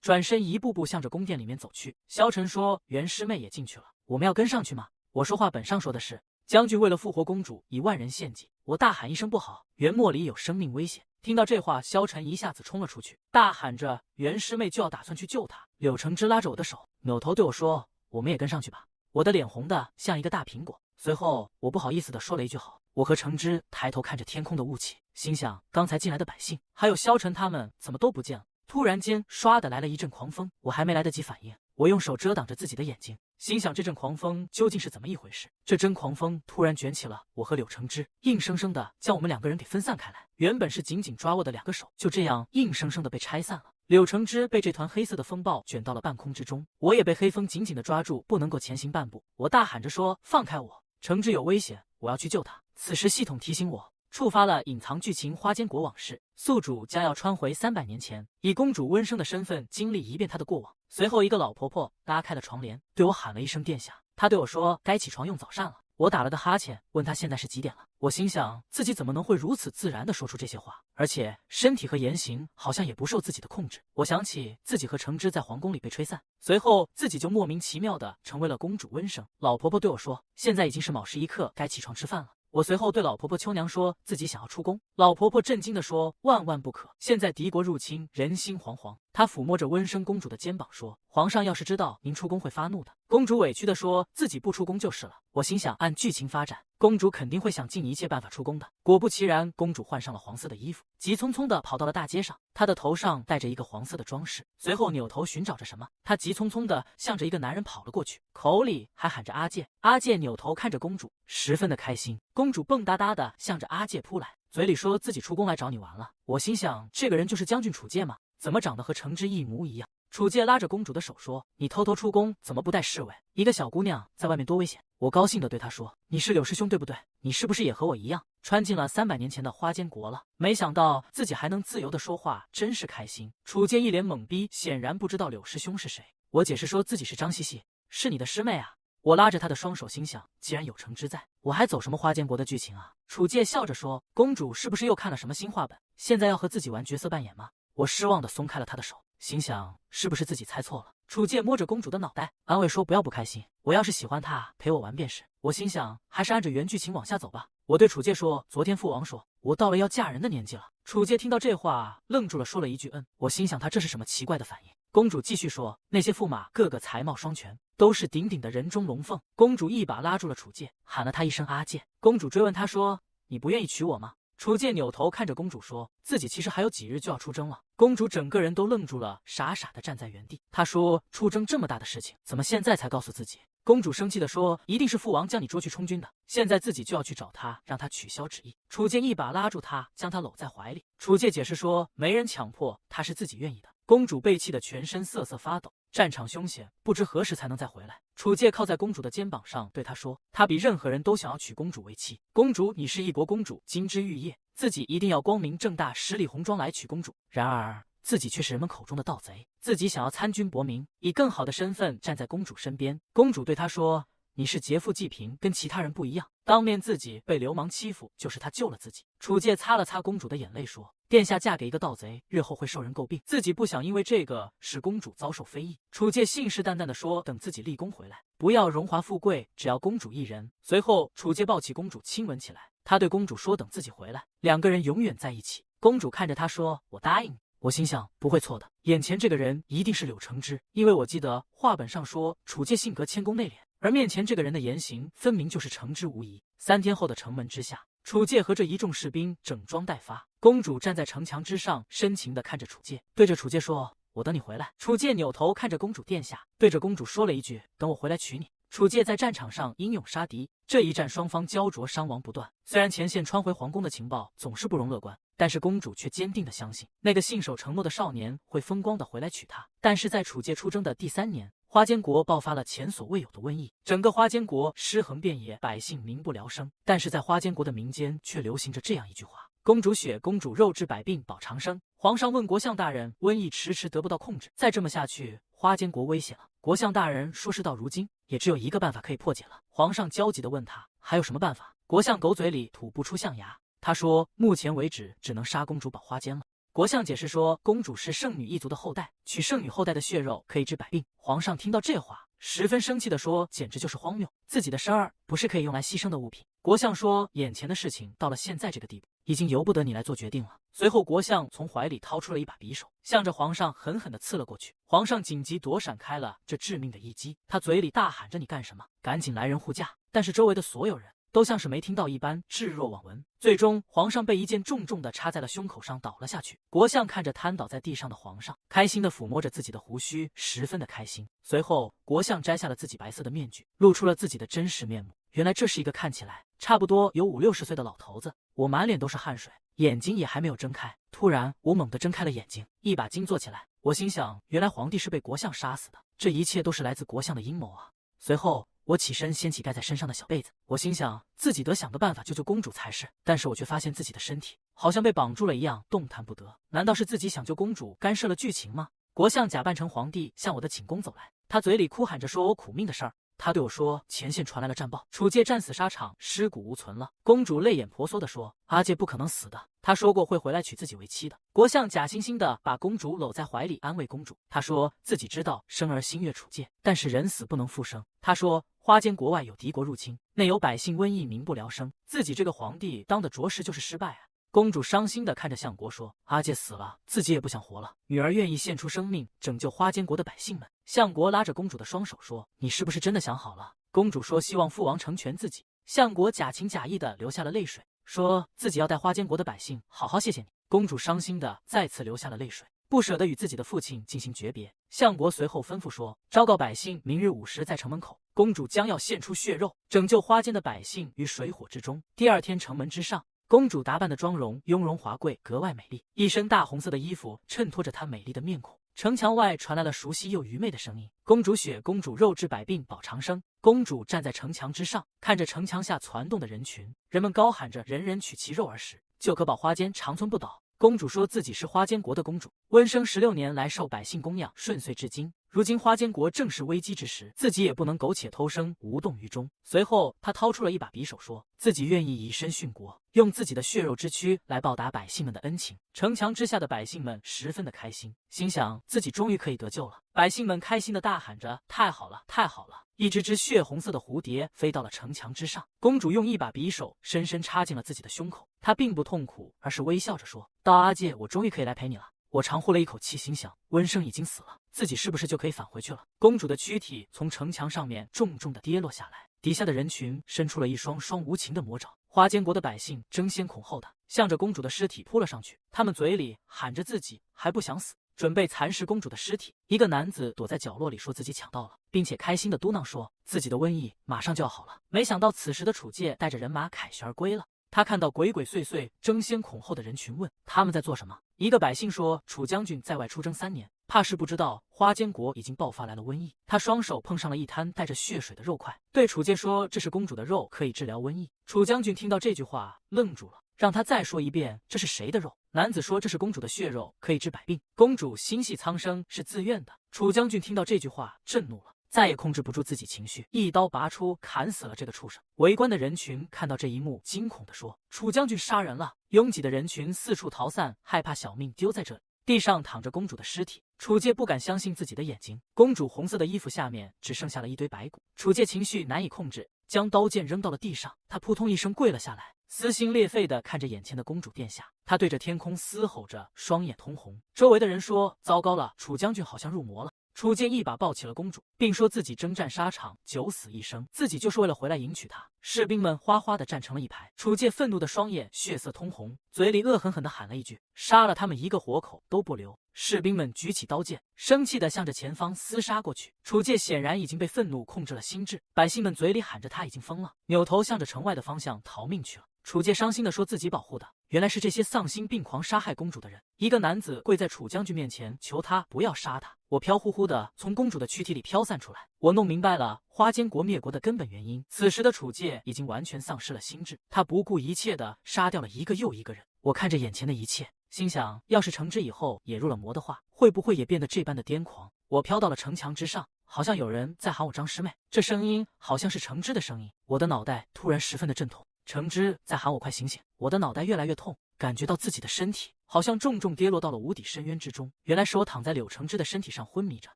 转身一步步向着宫殿里面走去。萧晨说：“袁师妹也进去了，我们要跟上去吗？”我说：“话本上说的是，将军为了复活公主，以万人献祭。”我大喊一声：“不好！袁莫里有生命危险！”听到这话，萧晨一下子冲了出去，大喊着：“袁师妹就要打算去救她。”柳承之拉着我的手，扭头对我说。我们也跟上去吧。我的脸红的像一个大苹果。随后，我不好意思的说了一句“好”。我和橙汁抬头看着天空的雾气，心想刚才进来的百姓还有萧晨他们怎么都不见了。突然间，唰的来了一阵狂风，我还没来得及反应，我用手遮挡着自己的眼睛，心想这阵狂风究竟是怎么一回事？这阵狂风突然卷起了我和柳橙汁，硬生生的将我们两个人给分散开来。原本是紧紧抓握的两个手，就这样硬生生的被拆散了。柳承志被这团黑色的风暴卷到了半空之中，我也被黑风紧紧的抓住，不能够前行半步。我大喊着说：“放开我，承志有危险，我要去救他。”此时系统提醒我，触发了隐藏剧情《花间国往事》，宿主将要穿回三百年前，以公主温生的身份经历一遍他的过往。随后，一个老婆婆拉开了床帘，对我喊了一声：“殿下。”她对我说：“该起床用早膳了。”我打了个哈欠，问他现在是几点了。我心想自己怎么能会如此自然的说出这些话，而且身体和言行好像也不受自己的控制。我想起自己和橙汁在皇宫里被吹散，随后自己就莫名其妙的成为了公主。温生老婆婆对我说，现在已经是卯时一刻，该起床吃饭了。我随后对老婆婆秋娘说，自己想要出宫。老婆婆震惊地说，万万不可！现在敌国入侵，人心惶惶。她抚摸着温声公主的肩膀说，皇上要是知道您出宫会发怒的。公主委屈地说，自己不出宫就是了。我心想，按剧情发展。公主肯定会想尽一切办法出宫的。果不其然，公主换上了黄色的衣服，急匆匆地跑到了大街上。她的头上戴着一个黄色的装饰，随后扭头寻找着什么。她急匆匆地向着一个男人跑了过去，口里还喊着阿介。阿介扭头看着公主，十分的开心。公主蹦哒哒的向着阿介扑来，嘴里说自己出宫来找你玩了。我心想，这个人就是将军楚介吗？怎么长得和程之一模一样？楚介拉着公主的手说：“你偷偷出宫，怎么不带侍卫？一个小姑娘在外面多危险。”我高兴地对他说：“你是柳师兄对不对？你是不是也和我一样穿进了三百年前的花间国了？没想到自己还能自由地说话，真是开心。”楚剑一脸懵逼，显然不知道柳师兄是谁。我解释说自己是张西西，是你的师妹啊。我拉着他的双手，心想既然有成之在，我还走什么花间国的剧情啊？楚剑笑着说：“公主是不是又看了什么新画本？现在要和自己玩角色扮演吗？”我失望地松开了他的手。心想是不是自己猜错了？楚介摸着公主的脑袋，安慰说不要不开心，我要是喜欢她，陪我玩便是。我心想还是按着原剧情往下走吧。我对楚介说，昨天父王说我到了要嫁人的年纪了。楚介听到这话愣住了，说了一句嗯。我心想他这是什么奇怪的反应？公主继续说，那些驸马个个才貌双全，都是顶顶的人中龙凤。公主一把拉住了楚介，喊了他一声阿介。公主追问他说，你不愿意娶我吗？楚介扭头看着公主，说自己其实还有几日就要出征了。公主整个人都愣住了，傻傻的站在原地。她说出征这么大的事情，怎么现在才告诉自己？公主生气的说，一定是父王将你捉去充军的，现在自己就要去找他，让他取消旨意。楚剑一把拉住她，将她搂在怀里。楚介解释说，没人强迫，他是自己愿意的。公主被气得全身瑟瑟发抖，战场凶险，不知何时才能再回来。楚介靠在公主的肩膀上，对她说：“他比任何人都想要娶公主为妻。公主，你是一国公主，金枝玉叶，自己一定要光明正大，十里红妆来娶公主。然而，自己却是人们口中的盗贼。自己想要参军博名，以更好的身份站在公主身边。”公主对他说：“你是劫富济贫，跟其他人不一样。当面自己被流氓欺负，就是他救了自己。”楚介擦了擦公主的眼泪，说。殿下嫁给一个盗贼，日后会受人诟病。自己不想因为这个使公主遭受非议。楚介信誓旦旦地说：“等自己立功回来，不要荣华富贵，只要公主一人。”随后，楚介抱起公主亲吻起来。他对公主说：“等自己回来，两个人永远在一起。”公主看着他，说：“我答应你。”我心想不会错的，眼前这个人一定是柳承之，因为我记得话本上说楚介性格谦恭内敛，而面前这个人的言行分明就是承之无疑。三天后的城门之下。楚界和这一众士兵整装待发，公主站在城墙之上，深情的看着楚界，对着楚界说：“我等你回来。”楚界扭头看着公主殿下，对着公主说了一句：“等我回来娶你。”楚界在战场上英勇杀敌，这一战双方焦灼，伤亡不断。虽然前线穿回皇宫的情报总是不容乐观，但是公主却坚定的相信那个信守承诺的少年会风光的回来娶她。但是在楚界出征的第三年，花间国爆发了前所未有的瘟疫，整个花间国尸横遍野，百姓民不聊生。但是在花间国的民间却流行着这样一句话：“公主血，公主肉，治百病，保长生。”皇上问国相大人：“瘟疫迟迟得不到控制，再这么下去，花间国危险了。”国相大人说：“事到如今，也只有一个办法可以破解了。”皇上焦急的问他：“还有什么办法？”国相狗嘴里吐不出象牙，他说：“目前为止，只能杀公主保花间了。”国相解释说，公主是圣女一族的后代，取圣女后代的血肉可以治百病。皇上听到这话，十分生气地说，简直就是荒谬，自己的生儿不是可以用来牺牲的物品。国相说，眼前的事情到了现在这个地步，已经由不得你来做决定了。随后，国相从怀里掏出了一把匕首，向着皇上狠狠的刺了过去。皇上紧急躲闪开了这致命的一击，他嘴里大喊着，你干什么？赶紧来人护驾！但是周围的所有人。都像是没听到一般，置若罔闻。最终，皇上被一剑重重的插在了胸口上，倒了下去。国相看着瘫倒在地上的皇上，开心的抚摸着自己的胡须，十分的开心。随后，国相摘下了自己白色的面具，露出了自己的真实面目。原来这是一个看起来差不多有五六十岁的老头子。我满脸都是汗水，眼睛也还没有睁开。突然，我猛地睁开了眼睛，一把惊坐起来。我心想，原来皇帝是被国相杀死的，这一切都是来自国相的阴谋啊。随后。我起身掀起盖在身上的小被子，我心想自己得想个办法救救公主才是，但是我却发现自己的身体好像被绑住了一样，动弹不得。难道是自己想救公主干涉了剧情吗？国相假扮成皇帝向我的寝宫走来，他嘴里哭喊着说我苦命的事儿。他对我说前线传来了战报，楚界战死沙场，尸骨无存了。公主泪眼婆娑地说阿介不可能死的，他说过会回来娶自己为妻的。国相假惺惺的把公主搂在怀里安慰公主，他说自己知道生而心悦楚界，但是人死不能复生。他说。花间国外有敌国入侵，内有百姓瘟疫，民不聊生。自己这个皇帝当的着实就是失败啊！公主伤心的看着相国说：“阿介死了，自己也不想活了。女儿愿意献出生命，拯救花间国的百姓们。”相国拉着公主的双手说：“你是不是真的想好了？”公主说：“希望父王成全自己。”相国假情假意的流下了泪水，说自己要带花间国的百姓好好谢谢你。公主伤心的再次流下了泪水，不舍得与自己的父亲进行诀别。相国随后吩咐说：“昭告百姓，明日午时在城门口。”公主将要献出血肉，拯救花间的百姓于水火之中。第二天，城门之上，公主打扮的妆容雍容华贵，格外美丽。一身大红色的衣服衬托着她美丽的面孔。城墙外传来了熟悉又愚昧的声音：“公主血，公主肉，治百病，保长生。”公主站在城墙之上，看着城墙下攒动的人群，人们高喊着：“人人取其肉而食，就可保花间长存不倒。”公主说自己是花间国的公主，温生十六年来受百姓供养，顺遂至今。如今花间国正是危机之时，自己也不能苟且偷生，无动于衷。随后，他掏出了一把匕首，说：“自己愿意以身殉国，用自己的血肉之躯来报答百姓们的恩情。”城墙之下的百姓们十分的开心，心想自己终于可以得救了。百姓们开心的大喊着：“太好了，太好了！”一只只血红色的蝴蝶飞到了城墙之上。公主用一把匕首深深插进了自己的胸口，她并不痛苦，而是微笑着说：“道：“阿戒，我终于可以来陪你了。”我长呼了一口气，心想温生已经死了。自己是不是就可以返回去了？公主的躯体从城墙上面重重的跌落下来，底下的人群伸出了一双双无情的魔爪。花间国的百姓争先恐后的向着公主的尸体扑了上去，他们嘴里喊着自己还不想死，准备蚕食公主的尸体。一个男子躲在角落里，说自己抢到了，并且开心的嘟囔说自己的瘟疫马上就要好了。没想到此时的楚界带着人马凯旋而归了，他看到鬼鬼祟祟、争先恐后的人群，问他们在做什么。一个百姓说：“楚将军在外出征三年。”怕是不知道花间国已经爆发来了瘟疫。他双手碰上了一滩带着血水的肉块，对楚介说：“这是公主的肉，可以治疗瘟疫。”楚将军听到这句话愣住了，让他再说一遍：“这是谁的肉？”男子说：“这是公主的血肉，可以治百病。公主心系苍生，是自愿的。”楚将军听到这句话震怒了，再也控制不住自己情绪，一刀拔出，砍死了这个畜生。围观的人群看到这一幕，惊恐的说：“楚将军杀人了！”拥挤的人群四处逃散，害怕小命丢在这里。地上躺着公主的尸体，楚界不敢相信自己的眼睛，公主红色的衣服下面只剩下了一堆白骨，楚界情绪难以控制，将刀剑扔到了地上，他扑通一声跪了下来，撕心裂肺的看着眼前的公主殿下，他对着天空嘶吼着，双眼通红，周围的人说，糟糕了，楚将军好像入魔了。楚界一把抱起了公主，并说自己征战沙场九死一生，自己就是为了回来迎娶她。士兵们哗哗的站成了一排，楚界愤怒的双眼血色通红，嘴里恶狠狠的喊了一句：“杀了他们一个活口都不留！”士兵们举起刀剑，生气的向着前方厮杀过去。楚界显然已经被愤怒控制了心智，百姓们嘴里喊着他已经疯了，扭头向着城外的方向逃命去了。楚界伤心的说自己保护的原来是这些丧心病狂杀害公主的人。一个男子跪在楚将军面前，求他不要杀他。我飘忽忽的从公主的躯体里飘散出来，我弄明白了花间国灭国的根本原因。此时的楚界已经完全丧失了心智，他不顾一切的杀掉了一个又一个人。我看着眼前的一切，心想，要是橙枝以后也入了魔的话，会不会也变得这般的癫狂？我飘到了城墙之上，好像有人在喊我张师妹，这声音好像是橙枝的声音。我的脑袋突然十分的阵痛，橙枝在喊我快醒醒！我的脑袋越来越痛，感觉到自己的身体。好像重重跌落到了无底深渊之中。原来是我躺在柳承之的身体上昏迷着。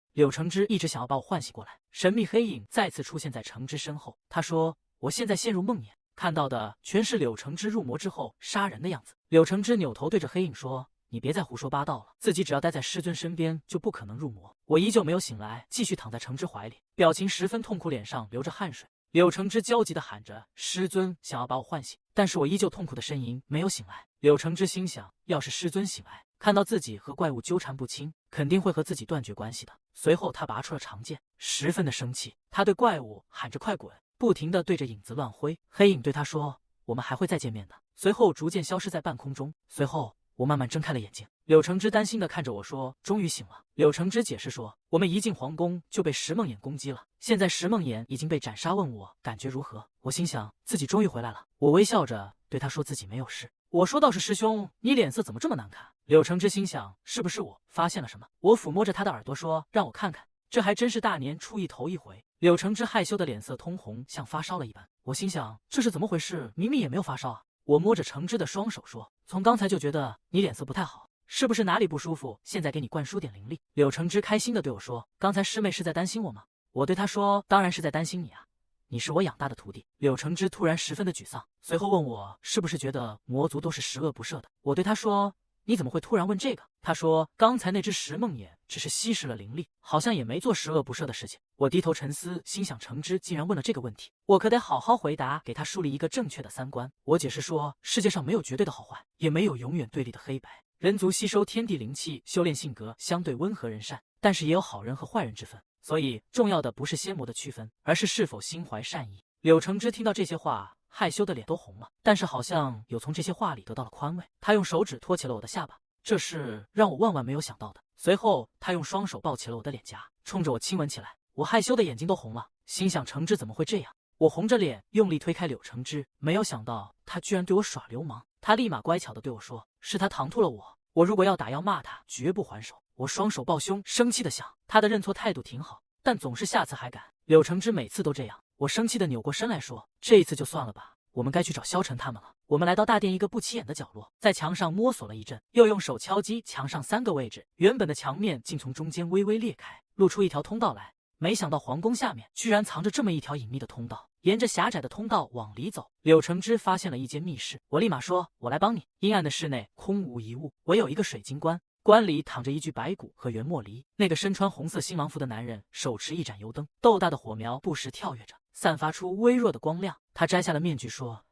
柳承之一直想要把我唤醒过来。神秘黑影再次出现在承之身后，他说：“我现在陷入梦魇，看到的全是柳承之入魔之后杀人的样子。”柳承之扭头对着黑影说：“你别再胡说八道了，自己只要待在师尊身边，就不可能入魔。”我依旧没有醒来，继续躺在承之怀里，表情十分痛苦，脸上流着汗水。柳承之焦急的喊着师尊，想要把我唤醒，但是我依旧痛苦的呻吟，没有醒来。柳承之心想，要是师尊醒来，看到自己和怪物纠缠不清，肯定会和自己断绝关系的。随后他拔出了长剑，十分的生气，他对怪物喊着快滚，不停的对着影子乱挥。黑影对他说，我们还会再见面的。随后逐渐消失在半空中。随后。我慢慢睁开了眼睛，柳承之担心的看着我说：“终于醒了。”柳承之解释说：“我们一进皇宫就被石梦魇攻击了，现在石梦魇已经被斩杀。问我感觉如何？”我心想自己终于回来了，我微笑着对他说：“自己没有事。”我说：“倒是师兄，你脸色怎么这么难看？”柳承之心想是不是我发现了什么？我抚摸着他的耳朵说：“让我看看。”这还真是大年初一头一回。柳承之害羞的脸色通红，像发烧了一般。我心想这是怎么回事？明明也没有发烧啊。我摸着橙汁的双手说：“从刚才就觉得你脸色不太好，是不是哪里不舒服？现在给你灌输点灵力。”柳橙汁开心的对我说：“刚才师妹是在担心我吗？”我对她说：“当然是在担心你啊，你是我养大的徒弟。”柳橙汁突然十分的沮丧，随后问我：“是不是觉得魔族都是十恶不赦的？”我对他说。你怎么会突然问这个？他说，刚才那只石梦魇只是吸食了灵力，好像也没做十恶不赦的事情。我低头沉思，心想成之竟然问了这个问题，我可得好好回答，给他树立一个正确的三观。我解释说，世界上没有绝对的好坏，也没有永远对立的黑白。人族吸收天地灵气，修炼性格相对温和仁善，但是也有好人和坏人之分。所以，重要的不是仙魔的区分，而是是否心怀善意。柳成之听到这些话。害羞的脸都红了，但是好像有从这些话里得到了宽慰。他用手指托起了我的下巴，这是让我万万没有想到的。随后，他用双手抱起了我的脸颊，冲着我亲吻起来。我害羞的眼睛都红了，心想：橙汁怎么会这样？我红着脸用力推开柳橙汁，没有想到他居然对我耍流氓。他立马乖巧的对我说：“是他唐突了我，我如果要打要骂他，绝不还手。”我双手抱胸，生气的想：他的认错态度挺好，但总是下次还敢。柳橙汁每次都这样。我生气的扭过身来说：“这一次就算了吧，我们该去找萧晨他们了。”我们来到大殿一个不起眼的角落，在墙上摸索了一阵，又用手敲击墙上三个位置，原本的墙面竟从中间微微裂开，露出一条通道来。没想到皇宫下面居然藏着这么一条隐秘的通道。沿着狭窄的通道往里走，柳承之发现了一间密室。我立马说：“我来帮你。”阴暗的室内空无一物，唯有一个水晶棺，棺里躺着一具白骨和袁墨离。那个身穿红色新郎服的男人手持一盏油灯，豆大的火苗不时跳跃着。散发出微弱的光亮，他摘下了面具，说：“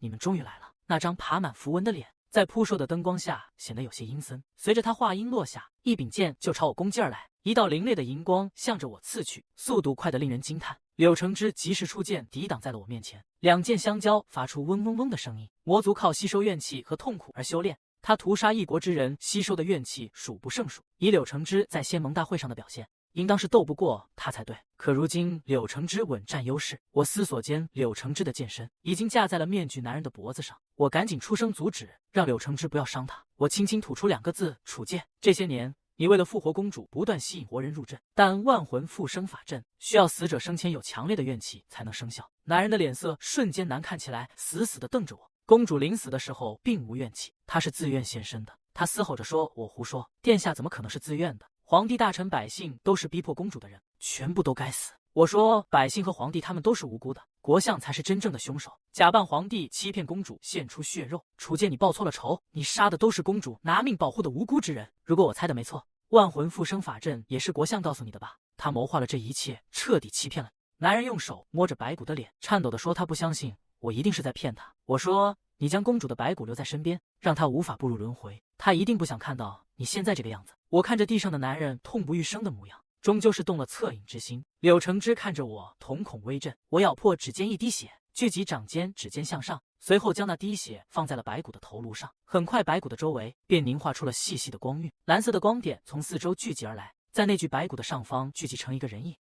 你们终于来了。”那张爬满符文的脸，在扑朔的灯光下显得有些阴森。随着他话音落下，一柄剑就朝我攻击而来，一道凌冽的银光向着我刺去，速度快得令人惊叹。柳承之及时出剑抵挡在了我面前，两剑相交，发出嗡嗡嗡的声音。魔族靠吸收怨气和痛苦而修炼，他屠杀一国之人，吸收的怨气数不胜数。以柳承之在仙盟大会上的表现。应当是斗不过他才对，可如今柳承之稳占优势。我思索间，柳承之的剑身已经架在了面具男人的脖子上，我赶紧出声阻止，让柳承之不要伤他。我轻轻吐出两个字：“楚剑。”这些年，你为了复活公主，不断吸引活人入阵，但万魂复生法阵需要死者生前有强烈的怨气才能生效。男人的脸色瞬间难看起来，死死地瞪着我。公主临死的时候并无怨气，她是自愿献身的。他嘶吼着说：“我胡说，殿下怎么可能是自愿的？”皇帝、大臣、百姓都是逼迫公主的人，全部都该死！我说，百姓和皇帝他们都是无辜的，国相才是真正的凶手，假扮皇帝欺骗公主，献出血肉。楚剑，你报错了仇，你杀的都是公主拿命保护的无辜之人。如果我猜的没错，万魂复生法阵也是国相告诉你的吧？他谋划了这一切，彻底欺骗了。男人用手摸着白骨的脸，颤抖地说：“他不相信，我一定是在骗他。”我说。你将公主的白骨留在身边，让她无法步入轮回。她一定不想看到你现在这个样子。我看着地上的男人痛不欲生的模样，终究是动了恻隐之心。柳承之看着我，瞳孔微震。我咬破指尖一滴血，聚集掌尖，指尖向上，随后将那滴血放在了白骨的头颅上。很快，白骨的周围便凝化出了细细的光晕，蓝色的光点从四周聚集而来，在那具白骨的上方聚集成一个人影。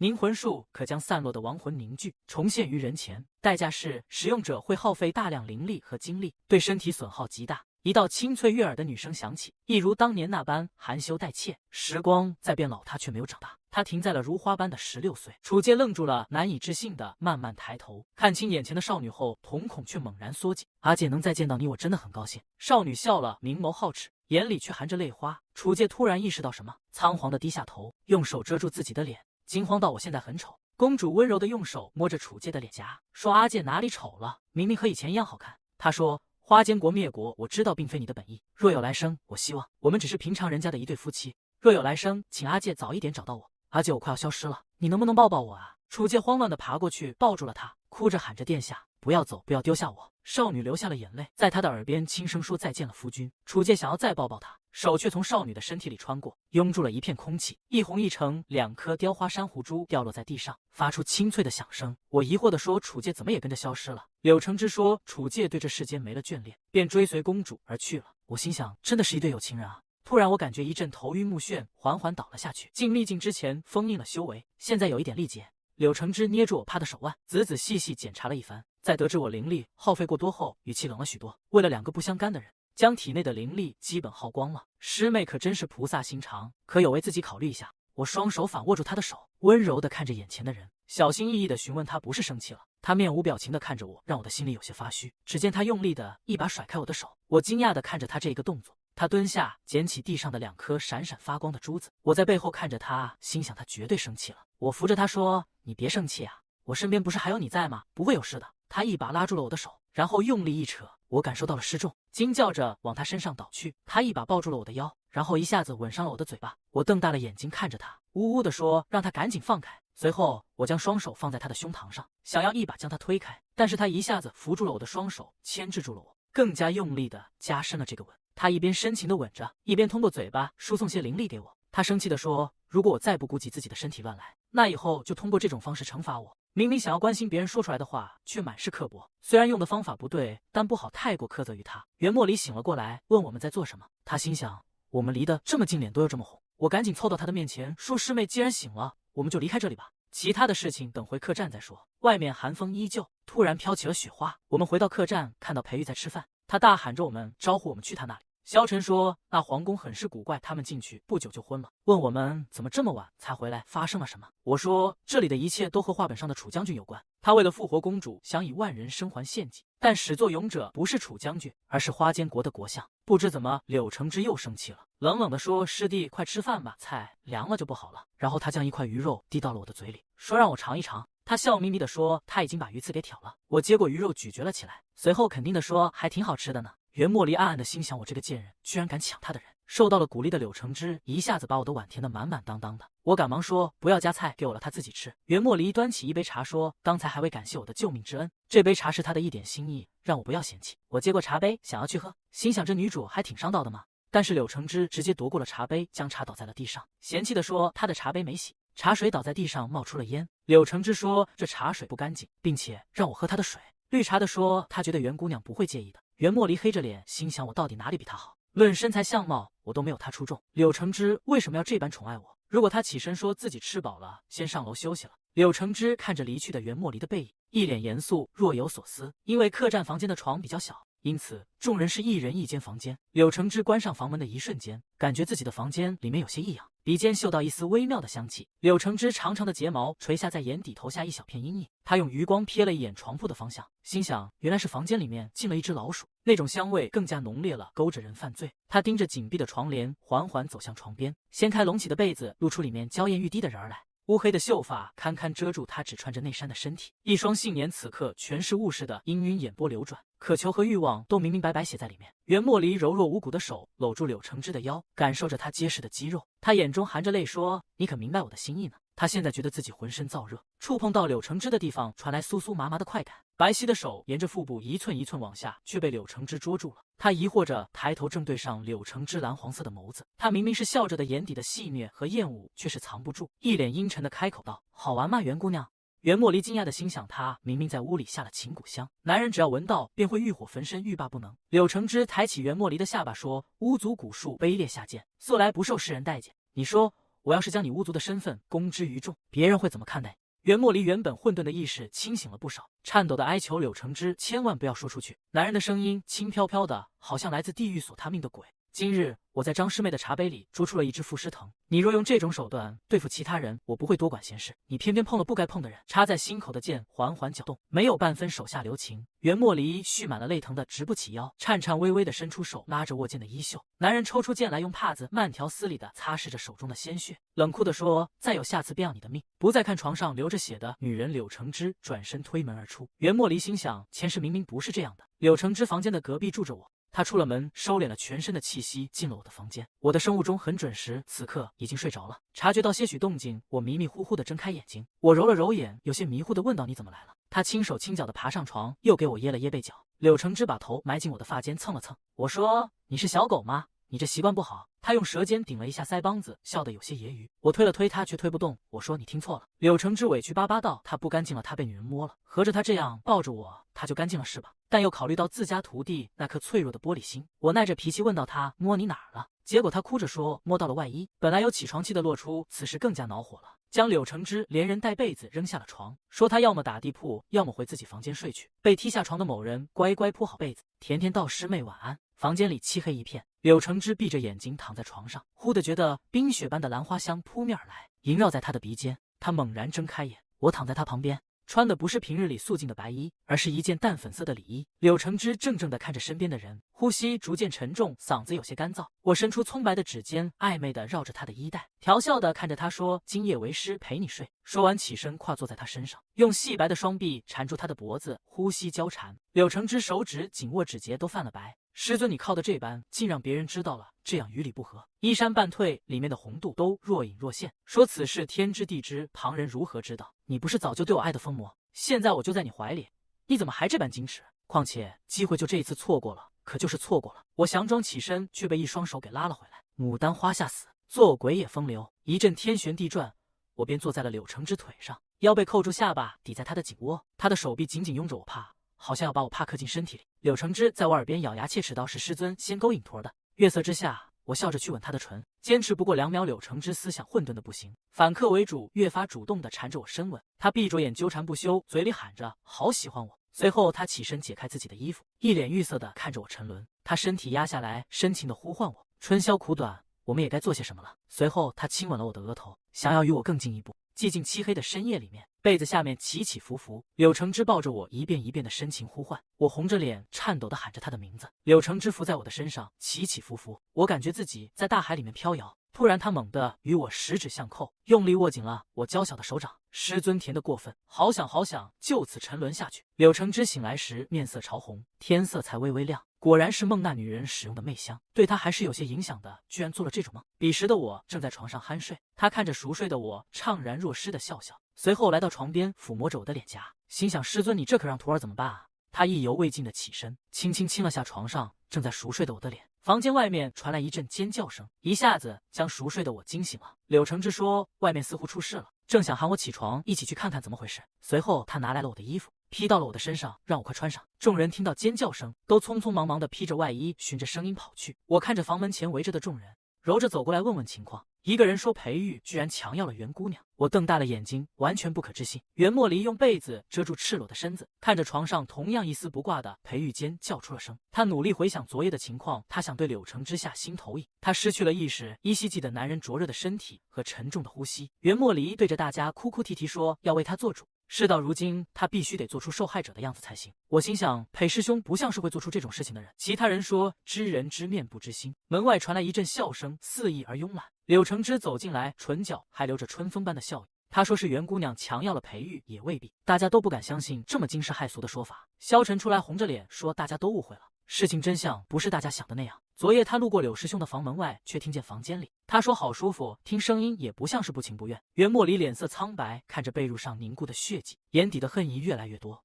凝魂术可将散落的亡魂凝聚，重现于人前，代价是使用者会耗费大量灵力和精力，对身体损耗极大。一道清脆悦耳的女声响起，一如当年那般含羞带怯。时光在变老，她却没有长大，她停在了如花般的十六岁。楚界愣住了，难以置信的慢慢抬头，看清眼前的少女后，瞳孔却猛然缩紧。阿姐能再见到你，我真的很高兴。少女笑了，明眸皓齿，眼里却含着泪花。楚界突然意识到什么，仓皇的低下头，用手遮住自己的脸。惊慌到我现在很丑。”公主温柔的用手摸着楚介的脸颊，说：“阿介哪里丑了？明明和以前一样好看。”他说：“花间国灭国，我知道并非你的本意。若有来生，我希望我们只是平常人家的一对夫妻。若有来生，请阿介早一点找到我。阿介，我快要消失了，你能不能抱抱我啊？”楚介慌乱的爬过去，抱住了他，哭着喊着：“殿下，不要走，不要丢下我！”少女流下了眼泪，在他的耳边轻声说：“再见了，夫君。”楚介想要再抱抱她。手却从少女的身体里穿过，拥住了一片空气。一红一橙两颗雕花珊瑚珠掉落在地上，发出清脆的响声。我疑惑地说：“楚界怎么也跟着消失了？”柳承之说：“楚界对这世间没了眷恋，便追随公主而去了。”我心想，真的是一对有情人啊！突然，我感觉一阵头晕目眩，缓缓倒了下去。进秘境之前封印了修为，现在有一点力竭。柳承之捏住我怕的手腕，仔仔细细检查了一番，在得知我灵力耗费过多后，语气冷了许多。为了两个不相干的人。将体内的灵力基本耗光了，师妹可真是菩萨心肠，可有为自己考虑一下？我双手反握住她的手，温柔地看着眼前的人，小心翼翼地询问她，不是生气了？她面无表情地看着我，让我的心里有些发虚。只见她用力地一把甩开我的手，我惊讶地看着她这一个动作。她蹲下，捡起地上的两颗闪闪发光的珠子。我在背后看着她，心想她绝对生气了。我扶着她说：“你别生气啊，我身边不是还有你在吗？不会有事的。”她一把拉住了我的手。然后用力一扯，我感受到了失重，惊叫着往他身上倒去。他一把抱住了我的腰，然后一下子吻上了我的嘴巴。我瞪大了眼睛看着他，呜呜的说让他赶紧放开。随后我将双手放在他的胸膛上，想要一把将他推开，但是他一下子扶住了我的双手，牵制住了我，更加用力的加深了这个吻。他一边深情的吻着，一边通过嘴巴输送些灵力给我。他生气的说：“如果我再不顾及自己的身体乱来，那以后就通过这种方式惩罚我。”明明想要关心别人，说出来的话却满是刻薄。虽然用的方法不对，但不好太过苛责于他。袁莫离醒了过来，问我们在做什么。他心想，我们离得这么近，脸都要这么红。我赶紧凑到他的面前，说：“师妹，既然醒了，我们就离开这里吧。其他的事情等回客栈再说。”外面寒风依旧，突然飘起了雪花。我们回到客栈，看到裴玉在吃饭，他大喊着我们招呼我们去他那里。萧晨说：“那皇宫很是古怪，他们进去不久就昏了。问我们怎么这么晚才回来，发生了什么？”我说：“这里的一切都和画本上的楚将军有关。他为了复活公主，想以万人生还献祭，但始作俑者不是楚将军，而是花间国的国相。不知怎么，柳承之又生气了，冷冷地说：师弟，快吃饭吧，菜凉了就不好了。然后他将一块鱼肉递到了我的嘴里，说让我尝一尝。他笑眯眯地说他已经把鱼刺给挑了。我接过鱼肉咀嚼了起来，随后肯定地说还挺好吃的呢。”袁莫离暗暗的心想：我这个贱人居然敢抢他的人！受到了鼓励的柳承枝一下子把我的碗填得满满当当的。我赶忙说：“不要夹菜给我了，他自己吃。”袁莫离端起一杯茶说：“刚才还未感谢我的救命之恩，这杯茶是他的一点心意，让我不要嫌弃。”我接过茶杯想要去喝，心想这女主还挺上道的嘛。但是柳承枝直接夺过了茶杯，将茶倒在了地上，嫌弃的说：“他的茶杯没洗，茶水倒在地上冒出了烟。”柳承枝说：“这茶水不干净，并且让我喝他的水。”绿茶的说：“他觉得袁姑娘不会介意的。”袁莫离黑着脸，心想我到底哪里比他好？论身材相貌，我都没有他出众。柳承之为什么要这般宠爱我？如果他起身说自己吃饱了，先上楼休息了。柳承之看着离去的袁莫离的背影，一脸严肃，若有所思。因为客栈房间的床比较小，因此众人是一人一间房间。柳承之关上房门的一瞬间，感觉自己的房间里面有些异样。鼻尖嗅到一丝微妙的香气，柳橙汁长长的睫毛垂下，在眼底投下一小片阴影。他用余光瞥了一眼床铺的方向，心想原来是房间里面进了一只老鼠。那种香味更加浓烈了，勾着人犯罪。他盯着紧闭的床帘，缓缓走向床边，掀开隆起的被子，露出里面娇艳欲滴的人儿来。乌黑的秀发堪堪遮住他只穿着内衫的身体，一双杏眼此刻全是雾似的氤氲，眼波流转。渴求和欲望都明明白白写在里面。袁莫离柔弱无骨的手搂住柳承之的腰，感受着他结实的肌肉。他眼中含着泪说：“你可明白我的心意呢？”他现在觉得自己浑身燥热，触碰到柳承之的地方传来酥酥麻麻的快感。白皙的手沿着腹部一寸一寸往下，却被柳承之捉住了。他疑惑着抬头，正对上柳承之蓝黄色的眸子。他明明是笑着的，眼底的戏谑和厌恶却是藏不住，一脸阴沉的开口道：“好玩吗，袁姑娘？”袁莫离惊讶的心想，他明明在屋里下了情蛊香，男人只要闻到便会欲火焚身，欲罢不能。柳承之抬起袁莫离的下巴说：“巫族蛊术卑劣下贱，素来不受世人待见。你说，我要是将你巫族的身份公之于众，别人会怎么看待？”袁莫离原本混沌的意识清醒了不少，颤抖的哀求柳承之千万不要说出去。男人的声音轻飘飘的，好像来自地狱索他命的鬼。今日我在张师妹的茶杯里捉出了一只附尸藤。你若用这种手段对付其他人，我不会多管闲事。你偏偏碰了不该碰的人，插在心口的剑缓缓搅动，没有半分手下留情。袁莫离蓄满了泪疼的直不起腰，颤颤巍巍的伸出手，拉着握剑的衣袖。男人抽出剑来，用帕子慢条斯理的擦拭着手中的鲜血，冷酷的说：“再有下次，便要你的命。”不再看床上流着血的女人，柳承之转身推门而出。袁莫离心想：前世明明不是这样的。柳承之房间的隔壁住着我。他出了门，收敛了全身的气息，进了我的房间。我的生物钟很准时，此刻已经睡着了。察觉到些许动静，我迷迷糊糊的睁开眼睛，我揉了揉眼，有些迷糊的问道：“你怎么来了？”他轻手轻脚的爬上床，又给我掖了掖被角。柳承志把头埋进我的发间蹭了蹭，我说：“你是小狗吗？”你这习惯不好。他用舌尖顶了一下腮帮子，笑得有些揶揄。我推了推他，却推不动。我说你听错了。柳承志委屈巴巴道：“他不干净了，他被女人摸了。合着他这样抱着我，他就干净了是吧？”但又考虑到自家徒弟那颗脆弱的玻璃心，我耐着脾气问到：“他摸你哪儿了？”结果他哭着说：“摸到了外衣。”本来有起床气的洛初，此时更加恼火了，将柳承之连人带被子扔下了床，说：“他要么打地铺，要么回自己房间睡去。”被踢下床的某人乖乖铺好被子，甜甜道：“师妹晚安。”房间里漆黑一片，柳承志闭着眼睛躺在床上，忽地觉得冰雪般的兰花香扑面而来，萦绕在他的鼻尖。他猛然睁开眼，我躺在他旁边，穿的不是平日里素净的白衣，而是一件淡粉色的里衣。柳承枝怔怔地看着身边的人，呼吸逐渐沉重，嗓子有些干燥。我伸出葱白的指尖，暧昧地绕着他的衣带，调笑地看着他说：“今夜为师陪你睡。”说完起身跨坐在他身上，用细白的双臂缠住他的脖子，呼吸交缠。柳承枝手指紧握，指节都泛了白。师尊，你靠的这般，竟让别人知道了，这样与理不合。依山半退里面的红度都若隐若现，说此事天知地知，旁人如何知道？你不是早就对我爱的疯魔？现在我就在你怀里，你怎么还这般矜持？况且机会就这一次，错过了，可就是错过了。我佯装起身，却被一双手给拉了回来。牡丹花下死，做鬼也风流。一阵天旋地转，我便坐在了柳承之腿上，腰被扣住，下巴抵在他的颈窝，他的手臂紧紧拥着我，怕。好像要把我帕刻进身体里。柳承之在我耳边咬牙切齿道：“是师尊先勾引儿的。”月色之下，我笑着去吻他的唇，坚持不过两秒。柳承之思想混沌的不行，反客为主，越发主动的缠着我深吻。他闭着眼纠缠不休，嘴里喊着“好喜欢我”。随后他起身解开自己的衣服，一脸欲色的看着我沉沦。他身体压下来，深情的呼唤我：“春宵苦短，我们也该做些什么了。”随后他亲吻了我的额头，想要与我更进一步。寂静漆黑的深夜里面。被子下面起起伏伏，柳承之抱着我一遍一遍的深情呼唤，我红着脸颤抖的喊着他的名字。柳承之伏在我的身上起起伏伏，我感觉自己在大海里面飘摇。突然，他猛地与我十指相扣，用力握紧了我娇小的手掌。师尊甜的过分，好想好想就此沉沦下去。柳承之醒来时面色潮红，天色才微微亮，果然是梦。那女人使用的媚香对他还是有些影响的，居然做了这种梦。彼时的我正在床上酣睡，他看着熟睡的我怅然若失的笑笑。随后来到床边，抚摸着我的脸颊，心想师尊，你这可让徒儿怎么办啊？他意犹未尽的起身，轻轻亲了下床上正在熟睡的我的脸。房间外面传来一阵尖叫声，一下子将熟睡的我惊醒了。柳承志说，外面似乎出事了，正想喊我起床一起去看看怎么回事。随后他拿来了我的衣服，披到了我的身上，让我快穿上。众人听到尖叫声，都匆匆忙忙的披着外衣，循着声音跑去。我看着房门前围着的众人，揉着走过来问问情况。一个人说裴玉居然强要了袁姑娘，我瞪大了眼睛，完全不可置信。袁莫离用被子遮住赤裸的身子，看着床上同样一丝不挂的裴玉坚，叫出了声。他努力回想昨夜的情况，他想对柳城之下心头意。他失去了意识，依稀记得男人灼热的身体和沉重的呼吸。袁莫离对着大家哭哭啼啼说要为他做主，事到如今，他必须得做出受害者的样子才行。我心想裴师兄不像是会做出这种事情的人。其他人说知人知面不知心。门外传来一阵笑声，肆意而慵懒。柳承之走进来，唇角还留着春风般的笑意。他说是袁姑娘强要了裴玉，也未必。大家都不敢相信这么惊世骇俗的说法。萧晨出来红着脸说，大家都误会了，事情真相不是大家想的那样。昨夜他路过柳师兄的房门外，却听见房间里他说好舒服，听声音也不像是不情不愿。袁莫离脸色苍白，看着被褥上凝固的血迹，眼底的恨意越来越多。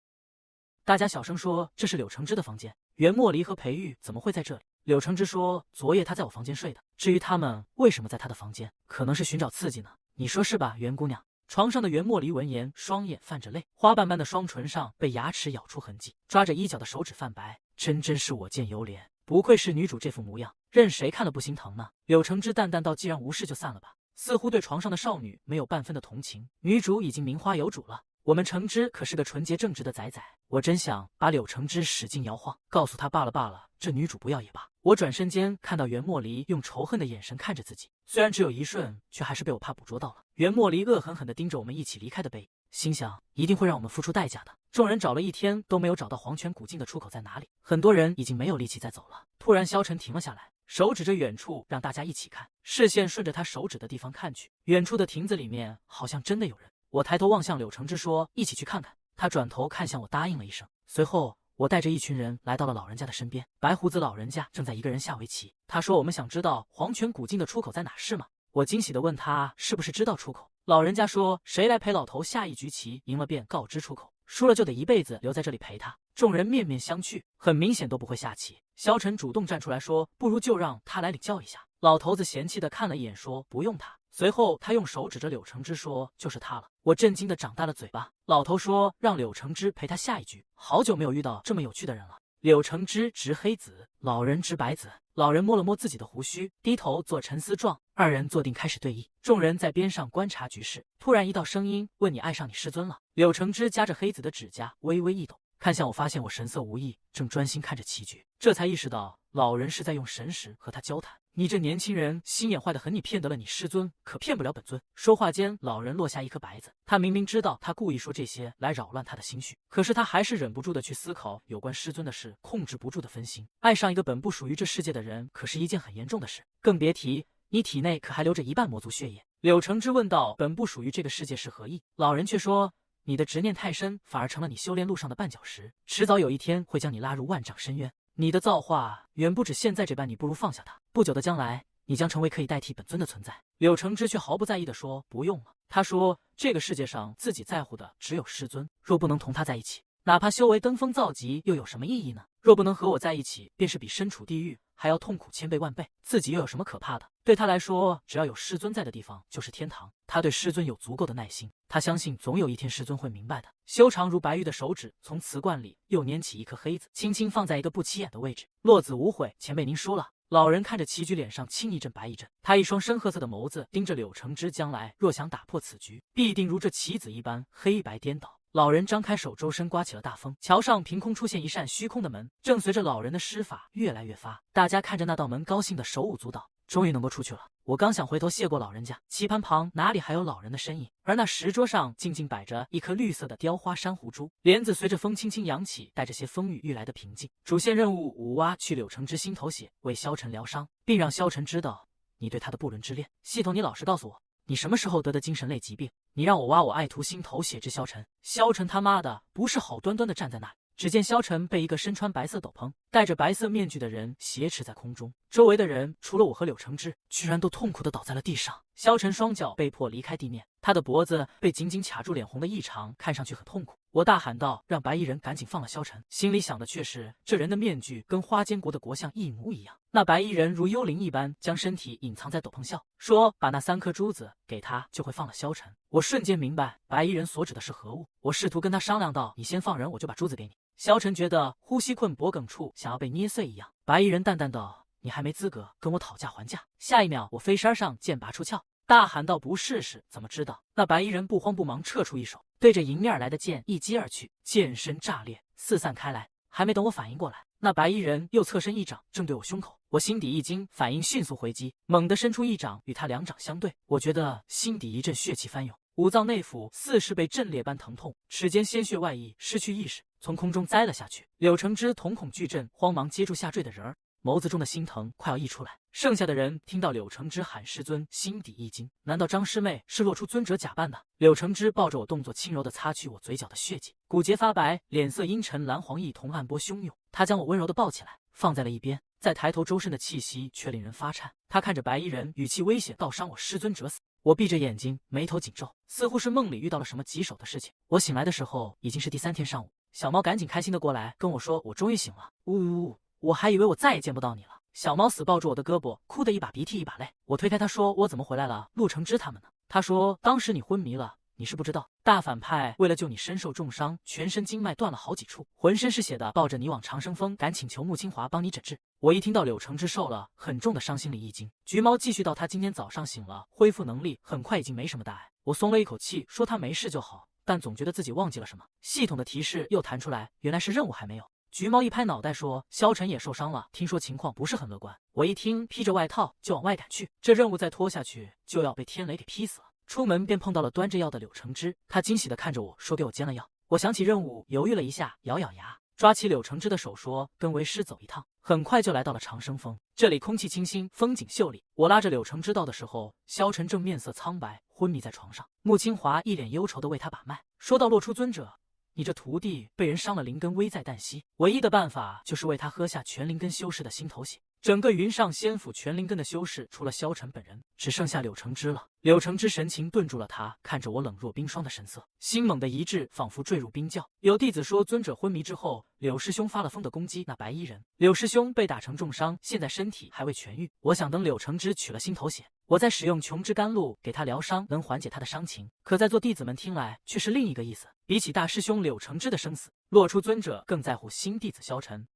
大家小声说，这是柳承之的房间，袁莫离和裴玉怎么会在这里？柳承之说：“昨夜他在我房间睡的。至于他们为什么在他的房间，可能是寻找刺激呢？你说是吧，袁姑娘？”床上的袁莫离闻言，双眼泛着泪，花瓣般的双唇上被牙齿咬出痕迹，抓着衣角的手指泛白。真真是我见犹怜，不愧是女主这副模样，任谁看了不心疼呢？柳承之淡淡道：“既然无事，就散了吧。”似乎对床上的少女没有半分的同情。女主已经名花有主了，我们承之可是个纯洁正直的仔仔。我真想把柳承之使劲摇晃，告诉他罢了罢了，这女主不要也罢。我转身间，看到袁莫离用仇恨的眼神看着自己，虽然只有一瞬，却还是被我怕捕捉到了。袁莫离恶狠狠地盯着我们一起离开的背影，心想一定会让我们付出代价的。众人找了一天都没有找到黄泉古境的出口在哪里，很多人已经没有力气再走了。突然，萧晨停了下来，手指着远处，让大家一起看。视线顺着他手指的地方看去，远处的亭子里面好像真的有人。我抬头望向柳承之，说：“一起去看看。”他转头看向我，答应了一声。随后。我带着一群人来到了老人家的身边，白胡子老人家正在一个人下围棋。他说：“我们想知道黄泉古境的出口在哪，是吗？”我惊喜的问他：“是不是知道出口？”老人家说：“谁来陪老头下一局棋，赢了便告知出口，输了就得一辈子留在这里陪他。”众人面面相觑，很明显都不会下棋。萧晨主动站出来说：“不如就让他来领教一下。”老头子嫌弃的看了一眼，说：“不用他。”随后他用手指着柳承之说：“就是他了。”我震惊的长大了嘴巴。老头说：“让柳承之陪他下一局，好久没有遇到这么有趣的人了。”柳承之执黑子，老人执白子。老人摸了摸自己的胡须，低头做沉思状。二人坐定，开始对弈。众人在边上观察局势。突然，一道声音问：“你爱上你师尊了？”柳承之夹着黑子的指甲微微一抖，看向我，发现我神色无异，正专心看着棋局，这才意识到老人是在用神识和他交谈。你这年轻人心眼坏的很，你骗得了你师尊，可骗不了本尊。说话间，老人落下一颗白子。他明明知道，他故意说这些来扰乱他的心绪，可是他还是忍不住的去思考有关师尊的事，控制不住的分心，爱上一个本不属于这世界的人，可是一件很严重的事。更别提你体内可还留着一半魔族血液。柳承之问道：“本不属于这个世界是何意？”老人却说：“你的执念太深，反而成了你修炼路上的绊脚石，迟早有一天会将你拉入万丈深渊。”你的造化远不止现在这般，你不如放下它。不久的将来，你将成为可以代替本尊的存在。柳承之却毫不在意的说：“不用了。”他说：“这个世界上，自己在乎的只有师尊。若不能同他在一起，哪怕修为登峰造极，又有什么意义呢？若不能和我在一起，便是比身处地狱。”还要痛苦千倍万倍，自己又有什么可怕的？对他来说，只要有师尊在的地方就是天堂。他对师尊有足够的耐心，他相信总有一天师尊会明白的。修长如白玉的手指从瓷罐里又拈起一颗黑子，轻轻放在一个不起眼的位置，落子无悔。前辈您输了。老人看着棋局，脸上青一阵白一阵。他一双深褐色的眸子盯着柳承之，将来若想打破此局，必定如这棋子一般黑白颠倒。老人张开手，周身刮起了大风，桥上凭空出现一扇虚空的门，正随着老人的施法越来越发。大家看着那道门，高兴的手舞足蹈，终于能够出去了。我刚想回头谢过老人家，棋盘旁哪里还有老人的身影？而那石桌上静静摆着一颗绿色的雕花珊瑚珠，帘子随着风轻轻扬起，带着些风雨欲来的平静。主线任务：五蛙去柳城之心头血，为萧晨疗伤，并让萧晨知道你对他的不伦之恋。系统，你老实告诉我。你什么时候得的精神类疾病？你让我挖我爱徒心头血之萧晨，萧晨他妈的不是好端端的站在那里？只见萧晨被一个身穿白色斗篷、戴着白色面具的人挟持在空中，周围的人除了我和柳承志，居然都痛苦的倒在了地上。萧晨双脚被迫离开地面，他的脖子被紧紧卡住，脸红的异常，看上去很痛苦。我大喊道：“让白衣人赶紧放了萧晨。”心里想的却是这人的面具跟花间国的国相一模一样。那白衣人如幽灵一般，将身体隐藏在斗篷下，说：“把那三颗珠子给他，就会放了萧晨。”我瞬间明白白衣人所指的是何物。我试图跟他商量道：“你先放人，我就把珠子给你。”萧晨觉得呼吸困，脖梗处想要被捏碎一样。白衣人淡淡道：“你还没资格跟我讨价还价。”下一秒，我飞身上剑拔出鞘，大喊道：“不试试怎么知道？”那白衣人不慌不忙撤出一手。对着迎面而来的剑一击而去，剑身炸裂，四散开来。还没等我反应过来，那白衣人又侧身一掌，正对我胸口。我心底一惊，反应迅速回击，猛地伸出一掌，与他两掌相对。我觉得心底一阵血气翻涌，五脏内腑似是被震裂般疼痛，齿间鲜血外溢，失去意识，从空中栽了下去。柳承之瞳孔巨震，慌忙接住下坠的人儿。眸子中的心疼快要溢出来，剩下的人听到柳承之喊师尊，心底一惊。难道张师妹是落出尊者假扮的？柳承之抱着我，动作轻柔地擦去我嘴角的血迹，骨节发白，脸色阴沉，蓝黄异瞳暗波汹涌。他将我温柔地抱起来，放在了一边。再抬头，周身的气息却令人发颤。他看着白衣人，语气危险，道：“伤我师尊者死。我闭着眼睛，眉头紧皱，似乎是梦里遇到了什么棘手的事情。我醒来的时候已经是第三天上午，小猫赶紧开心地过来跟我说：“我终于醒了。”呜呜呜。我还以为我再也见不到你了，小猫死抱住我的胳膊，哭得一把鼻涕一把泪。我推开它说：“我怎么回来了？陆承之他们呢？”他说：“当时你昏迷了，你是不知道，大反派为了救你身受重伤，全身经脉断了好几处，浑身是血的抱着你往长生峰赶，请求穆清华帮你诊治。”我一听到柳承之受了很重的伤，心里一惊。橘猫继续道：“他今天早上醒了，恢复能力很快，已经没什么大碍。”我松了一口气说：“他没事就好。”但总觉得自己忘记了什么。系统的提示又弹出来，原来是任务还没有。橘猫一拍脑袋说：“萧晨也受伤了，听说情况不是很乐观。”我一听，披着外套就往外赶去。这任务再拖下去，就要被天雷给劈死了。出门便碰到了端着药的柳承之，他惊喜的看着我说：“给我煎了药。”我想起任务，犹豫了一下，咬咬牙，抓起柳承之的手说：“跟为师走一趟。”很快就来到了长生峰，这里空气清新，风景秀丽。我拉着柳橙之到的时候，萧晨正面色苍白，昏迷在床上。穆清华一脸忧愁的为他把脉，说到：“洛出尊者。”你这徒弟被人伤了灵根，危在旦夕。唯一的办法就是为他喝下全灵根修士的心头血。整个云上仙府全灵根的修士，除了萧晨本人，只剩下柳承之了。柳承之神情顿住了，他看着我冷若冰霜的神色，心猛地一滞，仿佛坠入冰窖。有弟子说，尊者昏迷之后，柳师兄发了疯的攻击那白衣人，柳师兄被打成重伤，现在身体还未痊愈。我想等柳承之取了心头血。我在使用琼脂甘露给他疗伤，能缓解他的伤情。可在做弟子们听来，却是另一个意思。比起大师兄柳承之的生死，洛出尊者更在乎新弟子萧沉。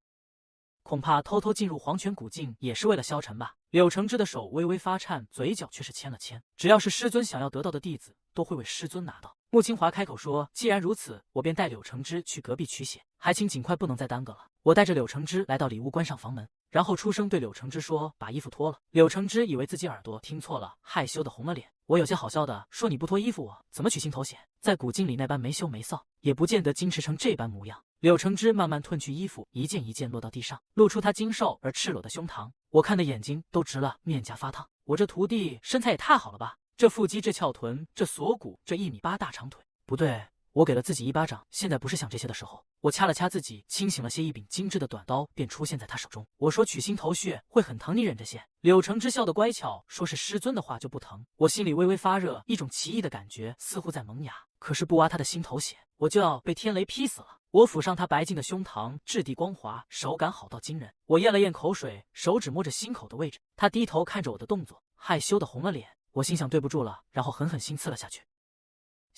恐怕偷偷进入黄泉古境，也是为了萧沉吧？柳承之的手微微发颤，嘴角却是牵了牵。只要是师尊想要得到的弟子，都会为师尊拿到。穆清华开口说：“既然如此，我便带柳承之去隔壁取血，还请尽快，不能再耽搁了。”我带着柳承之来到里屋，关上房门。然后出声对柳承之说：“把衣服脱了。”柳承之以为自己耳朵听错了，害羞的红了脸。我有些好笑的说：“你不脱衣服，我怎么取心头血？”在古镜里那般没羞没臊，也不见得矜持成这般模样。柳承之慢慢褪去衣服，一件一件落到地上，露出他精瘦而赤裸的胸膛。我看的眼睛都直了，面颊发烫。我这徒弟身材也太好了吧？这腹肌，这翘臀，这锁骨，这一米八大长腿。不对。我给了自己一巴掌，现在不是想这些的时候。我掐了掐自己，清醒了些，一柄精致的短刀便出现在他手中。我说取心头血会很疼，你忍着些。柳承之笑得乖巧，说是师尊的话就不疼。我心里微微发热，一种奇异的感觉似乎在萌芽。可是不挖他的心头血，我就要被天雷劈死了。我抚上他白净的胸膛，质地光滑，手感好到惊人。我咽了咽口水，手指摸着心口的位置。他低头看着我的动作，害羞的红了脸。我心想对不住了，然后狠狠心刺了下去。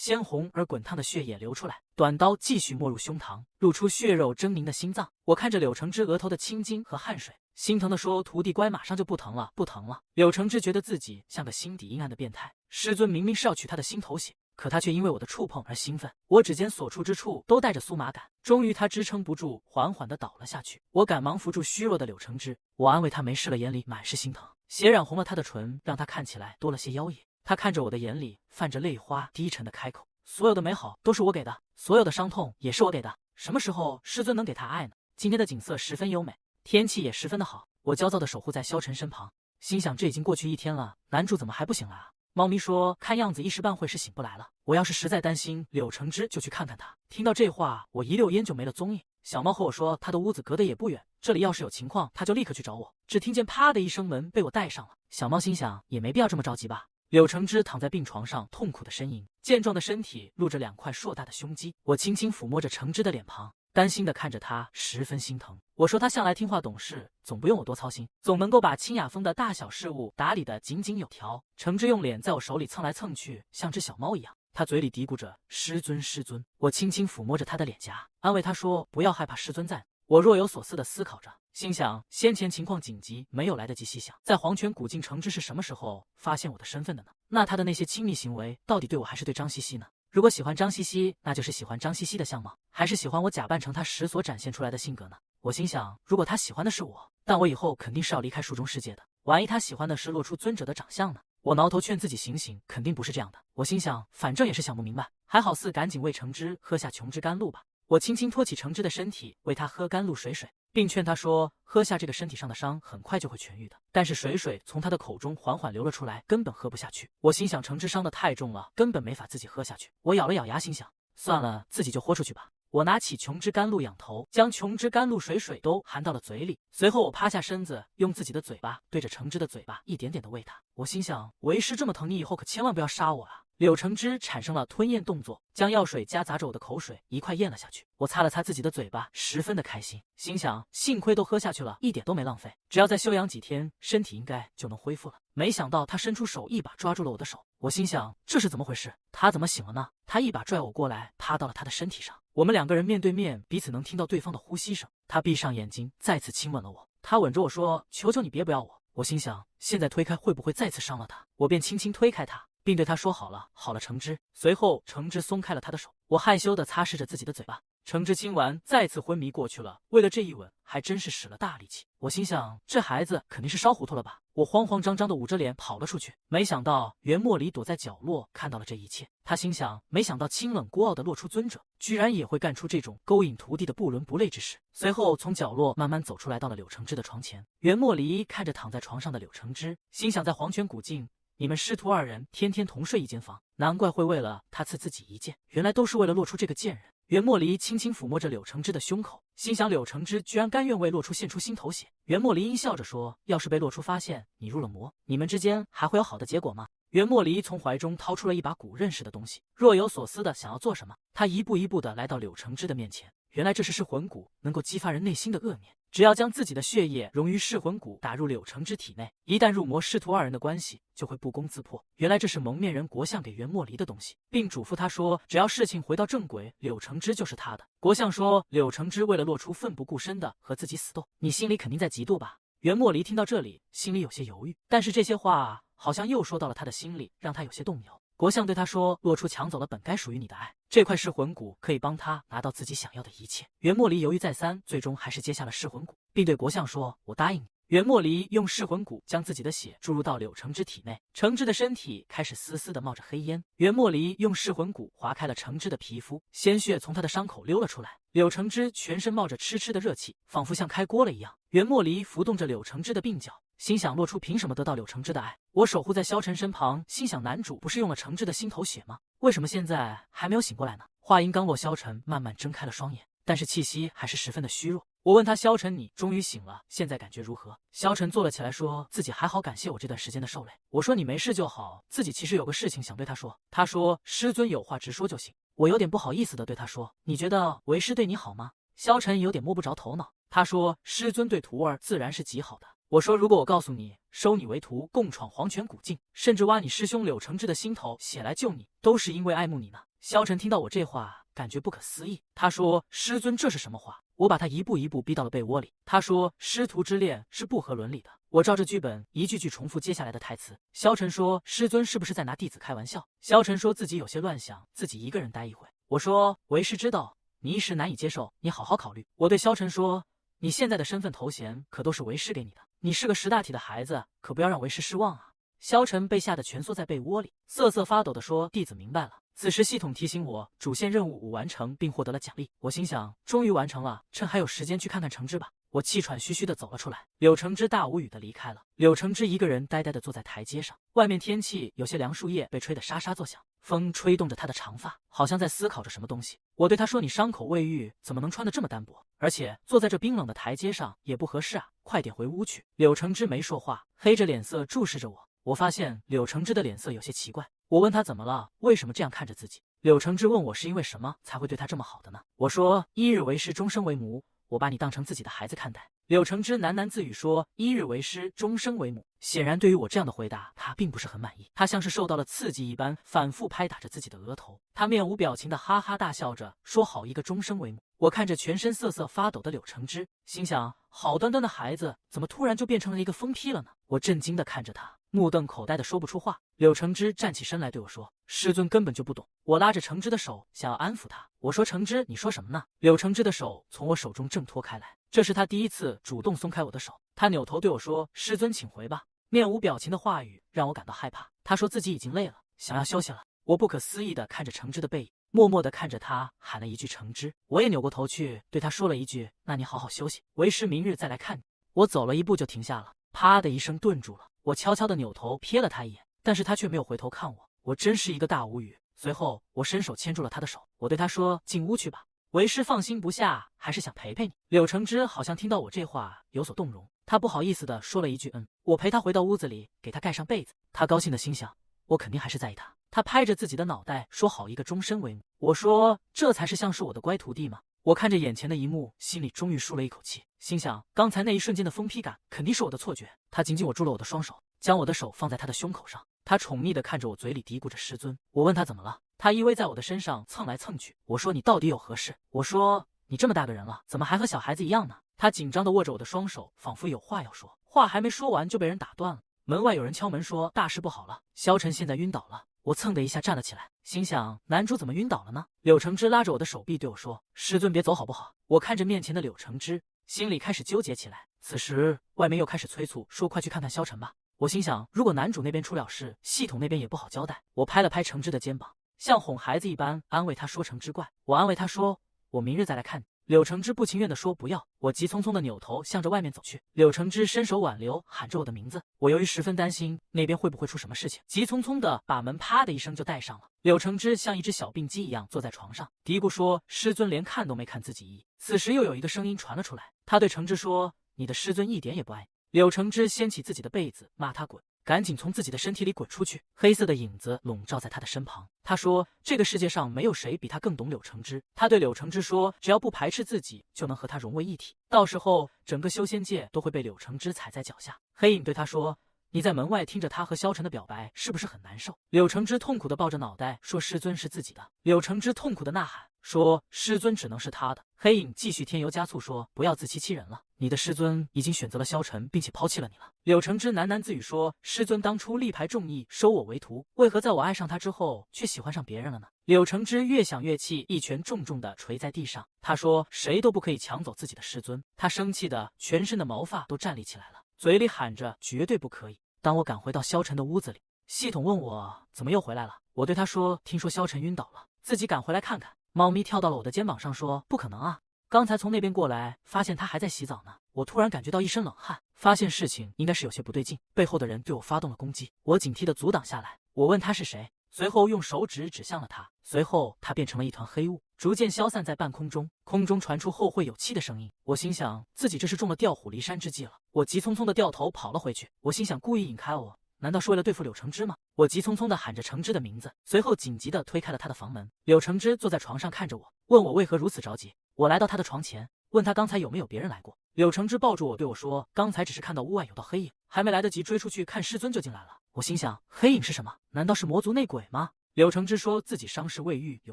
鲜红而滚烫的血液流出来，短刀继续没入胸膛，露出血肉狰狞的心脏。我看着柳承之额头的青筋和汗水，心疼地说：“徒弟乖，马上就不疼了，不疼了。”柳承之觉得自己像个心底阴暗的变态，师尊明明是要取他的心头血，可他却因为我的触碰而兴奋。我指尖所触之处都带着酥麻感，终于他支撑不住，缓缓的倒了下去。我赶忙扶住虚弱的柳承之，我安慰他没事了，眼里满是心疼。血染红了他的唇，让他看起来多了些妖冶。他看着我的眼里泛着泪花，低沉的开口：“所有的美好都是我给的，所有的伤痛也是我给的。什么时候师尊能给他爱呢？”今天的景色十分优美，天气也十分的好。我焦躁的守护在萧晨身旁，心想这已经过去一天了，男主怎么还不醒来啊？猫咪说：“看样子一时半会是醒不来了。”我要是实在担心柳承之，就去看看他。听到这话，我一溜烟就没了踪影。小猫和我说他的屋子隔得也不远，这里要是有情况，他就立刻去找我。只听见啪的一声，门被我带上了。小猫心想也没必要这么着急吧。柳承之躺在病床上，痛苦的呻吟，健壮的身体露着两块硕大的胸肌。我轻轻抚摸着承之的脸庞，担心的看着他，十分心疼。我说他向来听话懂事，总不用我多操心，总能够把清雅风的大小事务打理的井井有条。承之用脸在我手里蹭来蹭去，像只小猫一样。他嘴里嘀咕着：“师尊，师尊。”我轻轻抚摸着他的脸颊，安慰他说：“不要害怕，师尊在。”我若有所思的思考着。心想，先前情况紧急，没有来得及细想，在黄泉古境，橙汁是什么时候发现我的身份的呢？那他的那些亲密行为，到底对我还是对张西西呢？如果喜欢张西西，那就是喜欢张西西的相貌，还是喜欢我假扮成他时所展现出来的性格呢？我心想，如果他喜欢的是我，但我以后肯定是要离开树中世界的。万一他喜欢的是洛出尊者的长相呢？我挠头劝自己醒醒，肯定不是这样的。我心想，反正也是想不明白，还好似赶紧喂橙汁喝下琼脂甘露吧。我轻轻托起橙汁的身体，喂他喝甘露水水。并劝他说：“喝下这个，身体上的伤很快就会痊愈的。”但是水水从他的口中缓缓流了出来，根本喝不下去。我心想：橙汁伤的太重了，根本没法自己喝下去。我咬了咬牙，心想：算了，自己就豁出去吧。我拿起琼脂甘露，仰头将琼脂甘露水水都含到了嘴里。随后我趴下身子，用自己的嘴巴对着橙汁的嘴巴，一点点的喂他。我心想：为师这么疼你，以后可千万不要杀我啊！柳承枝产生了吞咽动作，将药水夹杂着我的口水一块咽了下去。我擦了擦自己的嘴巴，十分的开心，心想：幸亏都喝下去了，一点都没浪费。只要再休养几天，身体应该就能恢复了。没想到他伸出手，一把抓住了我的手。我心想：这是怎么回事？他怎么醒了呢？他一把拽我过来，趴到了他的身体上。我们两个人面对面，彼此能听到对方的呼吸声。他闭上眼睛，再次亲吻了我。他吻着我说：“求求你别不要我。”我心想：现在推开会不会再次伤了他？我便轻轻推开他。并对他说好了，好了，橙汁。随后，橙汁松开了他的手，我害羞地擦拭着自己的嘴巴。橙汁亲完，再次昏迷过去了。为了这一吻，还真是使了大力气。我心想，这孩子肯定是烧糊涂了吧。我慌慌张张地捂着脸跑了出去。没想到，袁莫离躲在角落看到了这一切。他心想，没想到清冷孤傲的洛出尊者，居然也会干出这种勾引徒弟的不伦不类之事。随后，从角落慢慢走出来，到了柳橙汁的床前。袁莫离看着躺在床上的柳橙汁，心想，在黄泉古境。你们师徒二人天天同睡一间房，难怪会为了他刺自己一剑。原来都是为了落出这个贱人。袁莫离轻轻抚摸着柳承之的胸口，心想柳承之居然甘愿为洛出献出心头血。袁莫离阴笑着说：“要是被洛出发现你入了魔，你们之间还会有好的结果吗？”袁莫离从怀中掏出了一把古刃似的东西，若有所思的想要做什么。他一步一步的来到柳承之的面前。原来这是噬魂骨，能够激发人内心的恶念。只要将自己的血液融于噬魂骨，打入柳承之体内，一旦入魔，师徒二人的关系就会不攻自破。原来这是蒙面人国相给袁莫离的东西，并嘱咐他说，只要事情回到正轨，柳承之就是他的。国相说，柳承之为了落出，奋不顾身的和自己死斗。你心里肯定在嫉妒吧？袁莫离听到这里，心里有些犹豫，但是这些话。好像又说到了他的心里，让他有些动摇。国相对他说：“洛初抢走了本该属于你的爱，这块噬魂骨可以帮他拿到自己想要的一切。”袁莫离犹豫再三，最终还是接下了噬魂骨，并对国相说：“我答应你。”袁莫离用噬魂骨将自己的血注入到柳承之体内，承之的身体开始丝丝的冒着黑烟。袁莫离用噬魂骨划开了承之的皮肤，鲜血从他的伤口溜了出来。柳承之全身冒着痴痴的热气，仿佛像开锅了一样。袁莫离浮动着柳承之的鬓角，心想：洛初凭什么得到柳承之的爱？我守护在萧晨身旁，心想男主不是用了诚挚的心头血吗？为什么现在还没有醒过来呢？话音刚落，萧晨慢慢睁开了双眼，但是气息还是十分的虚弱。我问他：“萧晨，你终于醒了，现在感觉如何？”萧晨坐了起来，说自己还好，感谢我这段时间的受累。我说：“你没事就好。”自己其实有个事情想对他说。他说：“师尊有话直说就行。”我有点不好意思的对他说：“你觉得为师对你好吗？”萧晨有点摸不着头脑，他说：“师尊对徒儿自然是极好的。”我说：“如果我告诉你收你为徒，共闯黄泉古境，甚至挖你师兄柳承志的心头血来救你，都是因为爱慕你呢。”萧晨听到我这话，感觉不可思议。他说：“师尊，这是什么话？”我把他一步一步逼到了被窝里。他说：“师徒之恋是不合伦理的。”我照着剧本一句句重复接下来的台词。萧晨说：“师尊，是不是在拿弟子开玩笑？”萧晨说自己有些乱想，自己一个人待一会。我说：“为师知道你一时难以接受，你好好考虑。”我对萧晨说：“你现在的身份头衔可都是为师给你的。”你是个识大体的孩子，可不要让为师失望啊！萧晨被吓得蜷缩在被窝里，瑟瑟发抖地说：“弟子明白了。”此时系统提醒我，主线任务五完成，并获得了奖励。我心想，终于完成了，趁还有时间去看看橙汁吧。我气喘吁吁地走了出来，柳橙汁大无语地离开了。柳橙汁一个人呆呆地坐在台阶上，外面天气有些凉，树叶被吹得沙沙作响。风吹动着他的长发，好像在思考着什么东西。我对他说：“你伤口未愈，怎么能穿得这么单薄？而且坐在这冰冷的台阶上也不合适啊！快点回屋去。”柳承志没说话，黑着脸色注视着我。我发现柳承志的脸色有些奇怪。我问他怎么了，为什么这样看着自己？柳承志问我是因为什么才会对他这么好的呢？我说：“一日为师，终身为母，我把你当成自己的孩子看待。”柳承之喃喃自语说：“一日为师，终生为母。”显然，对于我这样的回答，他并不是很满意。他像是受到了刺激一般，反复拍打着自己的额头。他面无表情的哈哈大笑着说：“好一个终生为母！”我看着全身瑟瑟发抖的柳承之，心想：好端端的孩子，怎么突然就变成了一个疯批了呢？我震惊的看着他，目瞪口呆的说不出话。柳承之站起身来对我说：“师尊根本就不懂。”我拉着承之的手，想要安抚他。我说：“承之，你说什么呢？”柳承之的手从我手中挣脱开来。这是他第一次主动松开我的手，他扭头对我说：“师尊，请回吧。”面无表情的话语让我感到害怕。他说自己已经累了，想要休息了。我不可思议的看着橙汁的背影，默默的看着他，喊了一句“橙汁”。我也扭过头去对他说了一句：“那你好好休息，为师明日再来看你。”我走了一步就停下了，啪的一声顿住了。我悄悄的扭头瞥了他一眼，但是他却没有回头看我。我真是一个大无语。随后我伸手牵住了他的手，我对他说：“进屋去吧。”为师放心不下，还是想陪陪你。柳承之好像听到我这话，有所动容。他不好意思的说了一句：“嗯。”我陪他回到屋子里，给他盖上被子。他高兴的心想，我肯定还是在意他。他拍着自己的脑袋说：“好一个终身为母！”我说：“这才是像是我的乖徒弟吗？”我看着眼前的一幕，心里终于舒了一口气，心想刚才那一瞬间的疯批感肯定是我的错觉。他紧紧握住了我的双手，将我的手放在他的胸口上。他宠溺的看着我，嘴里嘀咕着：“师尊。”我问他怎么了。他依偎在我的身上蹭来蹭去，我说你到底有何事？我说你这么大个人了，怎么还和小孩子一样呢？他紧张的握着我的双手，仿佛有话要说，话还没说完就被人打断了。门外有人敲门说大事不好了，萧晨现在晕倒了。我蹭的一下站了起来，心想男主怎么晕倒了呢？柳承之拉着我的手臂对我说：“师尊别走好不好？”我看着面前的柳承之，心里开始纠结起来。此时外面又开始催促说快去看看萧晨吧。我心想如果男主那边出了事，系统那边也不好交代。我拍了拍承之的肩膀。像哄孩子一般安慰他说：“成之怪，我安慰他说，我明日再来看你。”柳承之不情愿地说：“不要。”我急匆匆地扭头向着外面走去。柳承之伸手挽留，喊着我的名字。我由于十分担心那边会不会出什么事情，急匆匆地把门啪的一声就带上了。柳承之像一只小病鸡一样坐在床上，嘀咕说：“师尊连看都没看自己。”一。”此时又有一个声音传了出来，他对承之说：“你的师尊一点也不爱你。”柳承之掀起自己的被子，骂他滚。赶紧从自己的身体里滚出去！黑色的影子笼罩在他的身旁。他说：“这个世界上没有谁比他更懂柳承之。”他对柳承之说：“只要不排斥自己，就能和他融为一体。到时候，整个修仙界都会被柳承之踩在脚下。”黑影对他说：“你在门外听着他和萧晨的表白，是不是很难受？”柳承之痛苦的抱着脑袋说：“师尊是自己的。”柳承之痛苦的呐喊说：“师尊只能是他的。”黑影继续添油加醋说：“不要自欺欺人了。”你的师尊已经选择了萧晨，并且抛弃了你了。柳承之喃喃自语说：“师尊当初力排众议收我为徒，为何在我爱上他之后，却喜欢上别人了呢？”柳承之越想越气，一拳重重的捶在地上。他说：“谁都不可以抢走自己的师尊。”他生气的全身的毛发都站立起来了，嘴里喊着：“绝对不可以！”当我赶回到萧晨的屋子里，系统问我怎么又回来了。我对他说：“听说萧晨晕倒了，自己赶回来看看。”猫咪跳到了我的肩膀上说：“不可能啊！”刚才从那边过来，发现他还在洗澡呢。我突然感觉到一身冷汗，发现事情应该是有些不对劲。背后的人对我发动了攻击，我警惕的阻挡下来。我问他是谁，随后用手指指向了他。随后他变成了一团黑雾，逐渐消散在半空中。空中传出后会有期的声音。我心想自己这是中了调虎离山之计了。我急匆匆的掉头跑了回去。我心想故意引开我。难道是为了对付柳承枝吗？我急匆匆地喊着承枝的名字，随后紧急地推开了他的房门。柳承枝坐在床上看着我，问我为何如此着急。我来到他的床前，问他刚才有没有别人来过。柳承枝抱住我，对我说：“刚才只是看到屋外有道黑影，还没来得及追出去看，师尊就进来了。”我心想，黑影是什么？难道是魔族内鬼吗？柳承枝说自己伤势未愈，有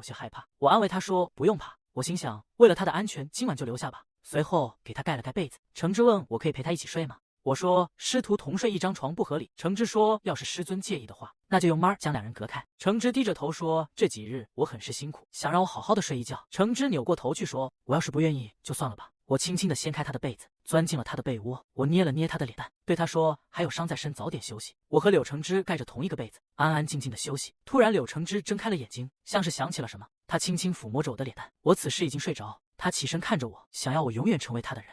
些害怕。我安慰他说：“不用怕。”我心想，为了他的安全，今晚就留下吧。随后给他盖了盖被子。承枝问我可以陪他一起睡吗？我说师徒同睡一张床不合理。程之说，要是师尊介意的话，那就用猫将两人隔开。程之低着头说，这几日我很是辛苦，想让我好好的睡一觉。程之扭过头去说，我要是不愿意就算了吧。我轻轻的掀开他的被子，钻进了他的被窝。我捏了捏他的脸蛋，对他说，还有伤在身，早点休息。我和柳成之盖着同一个被子，安安静静的休息。突然，柳成之睁开了眼睛，像是想起了什么，他轻轻抚摸着我的脸蛋。我此时已经睡着，他起身看着我，想要我永远成为他的人。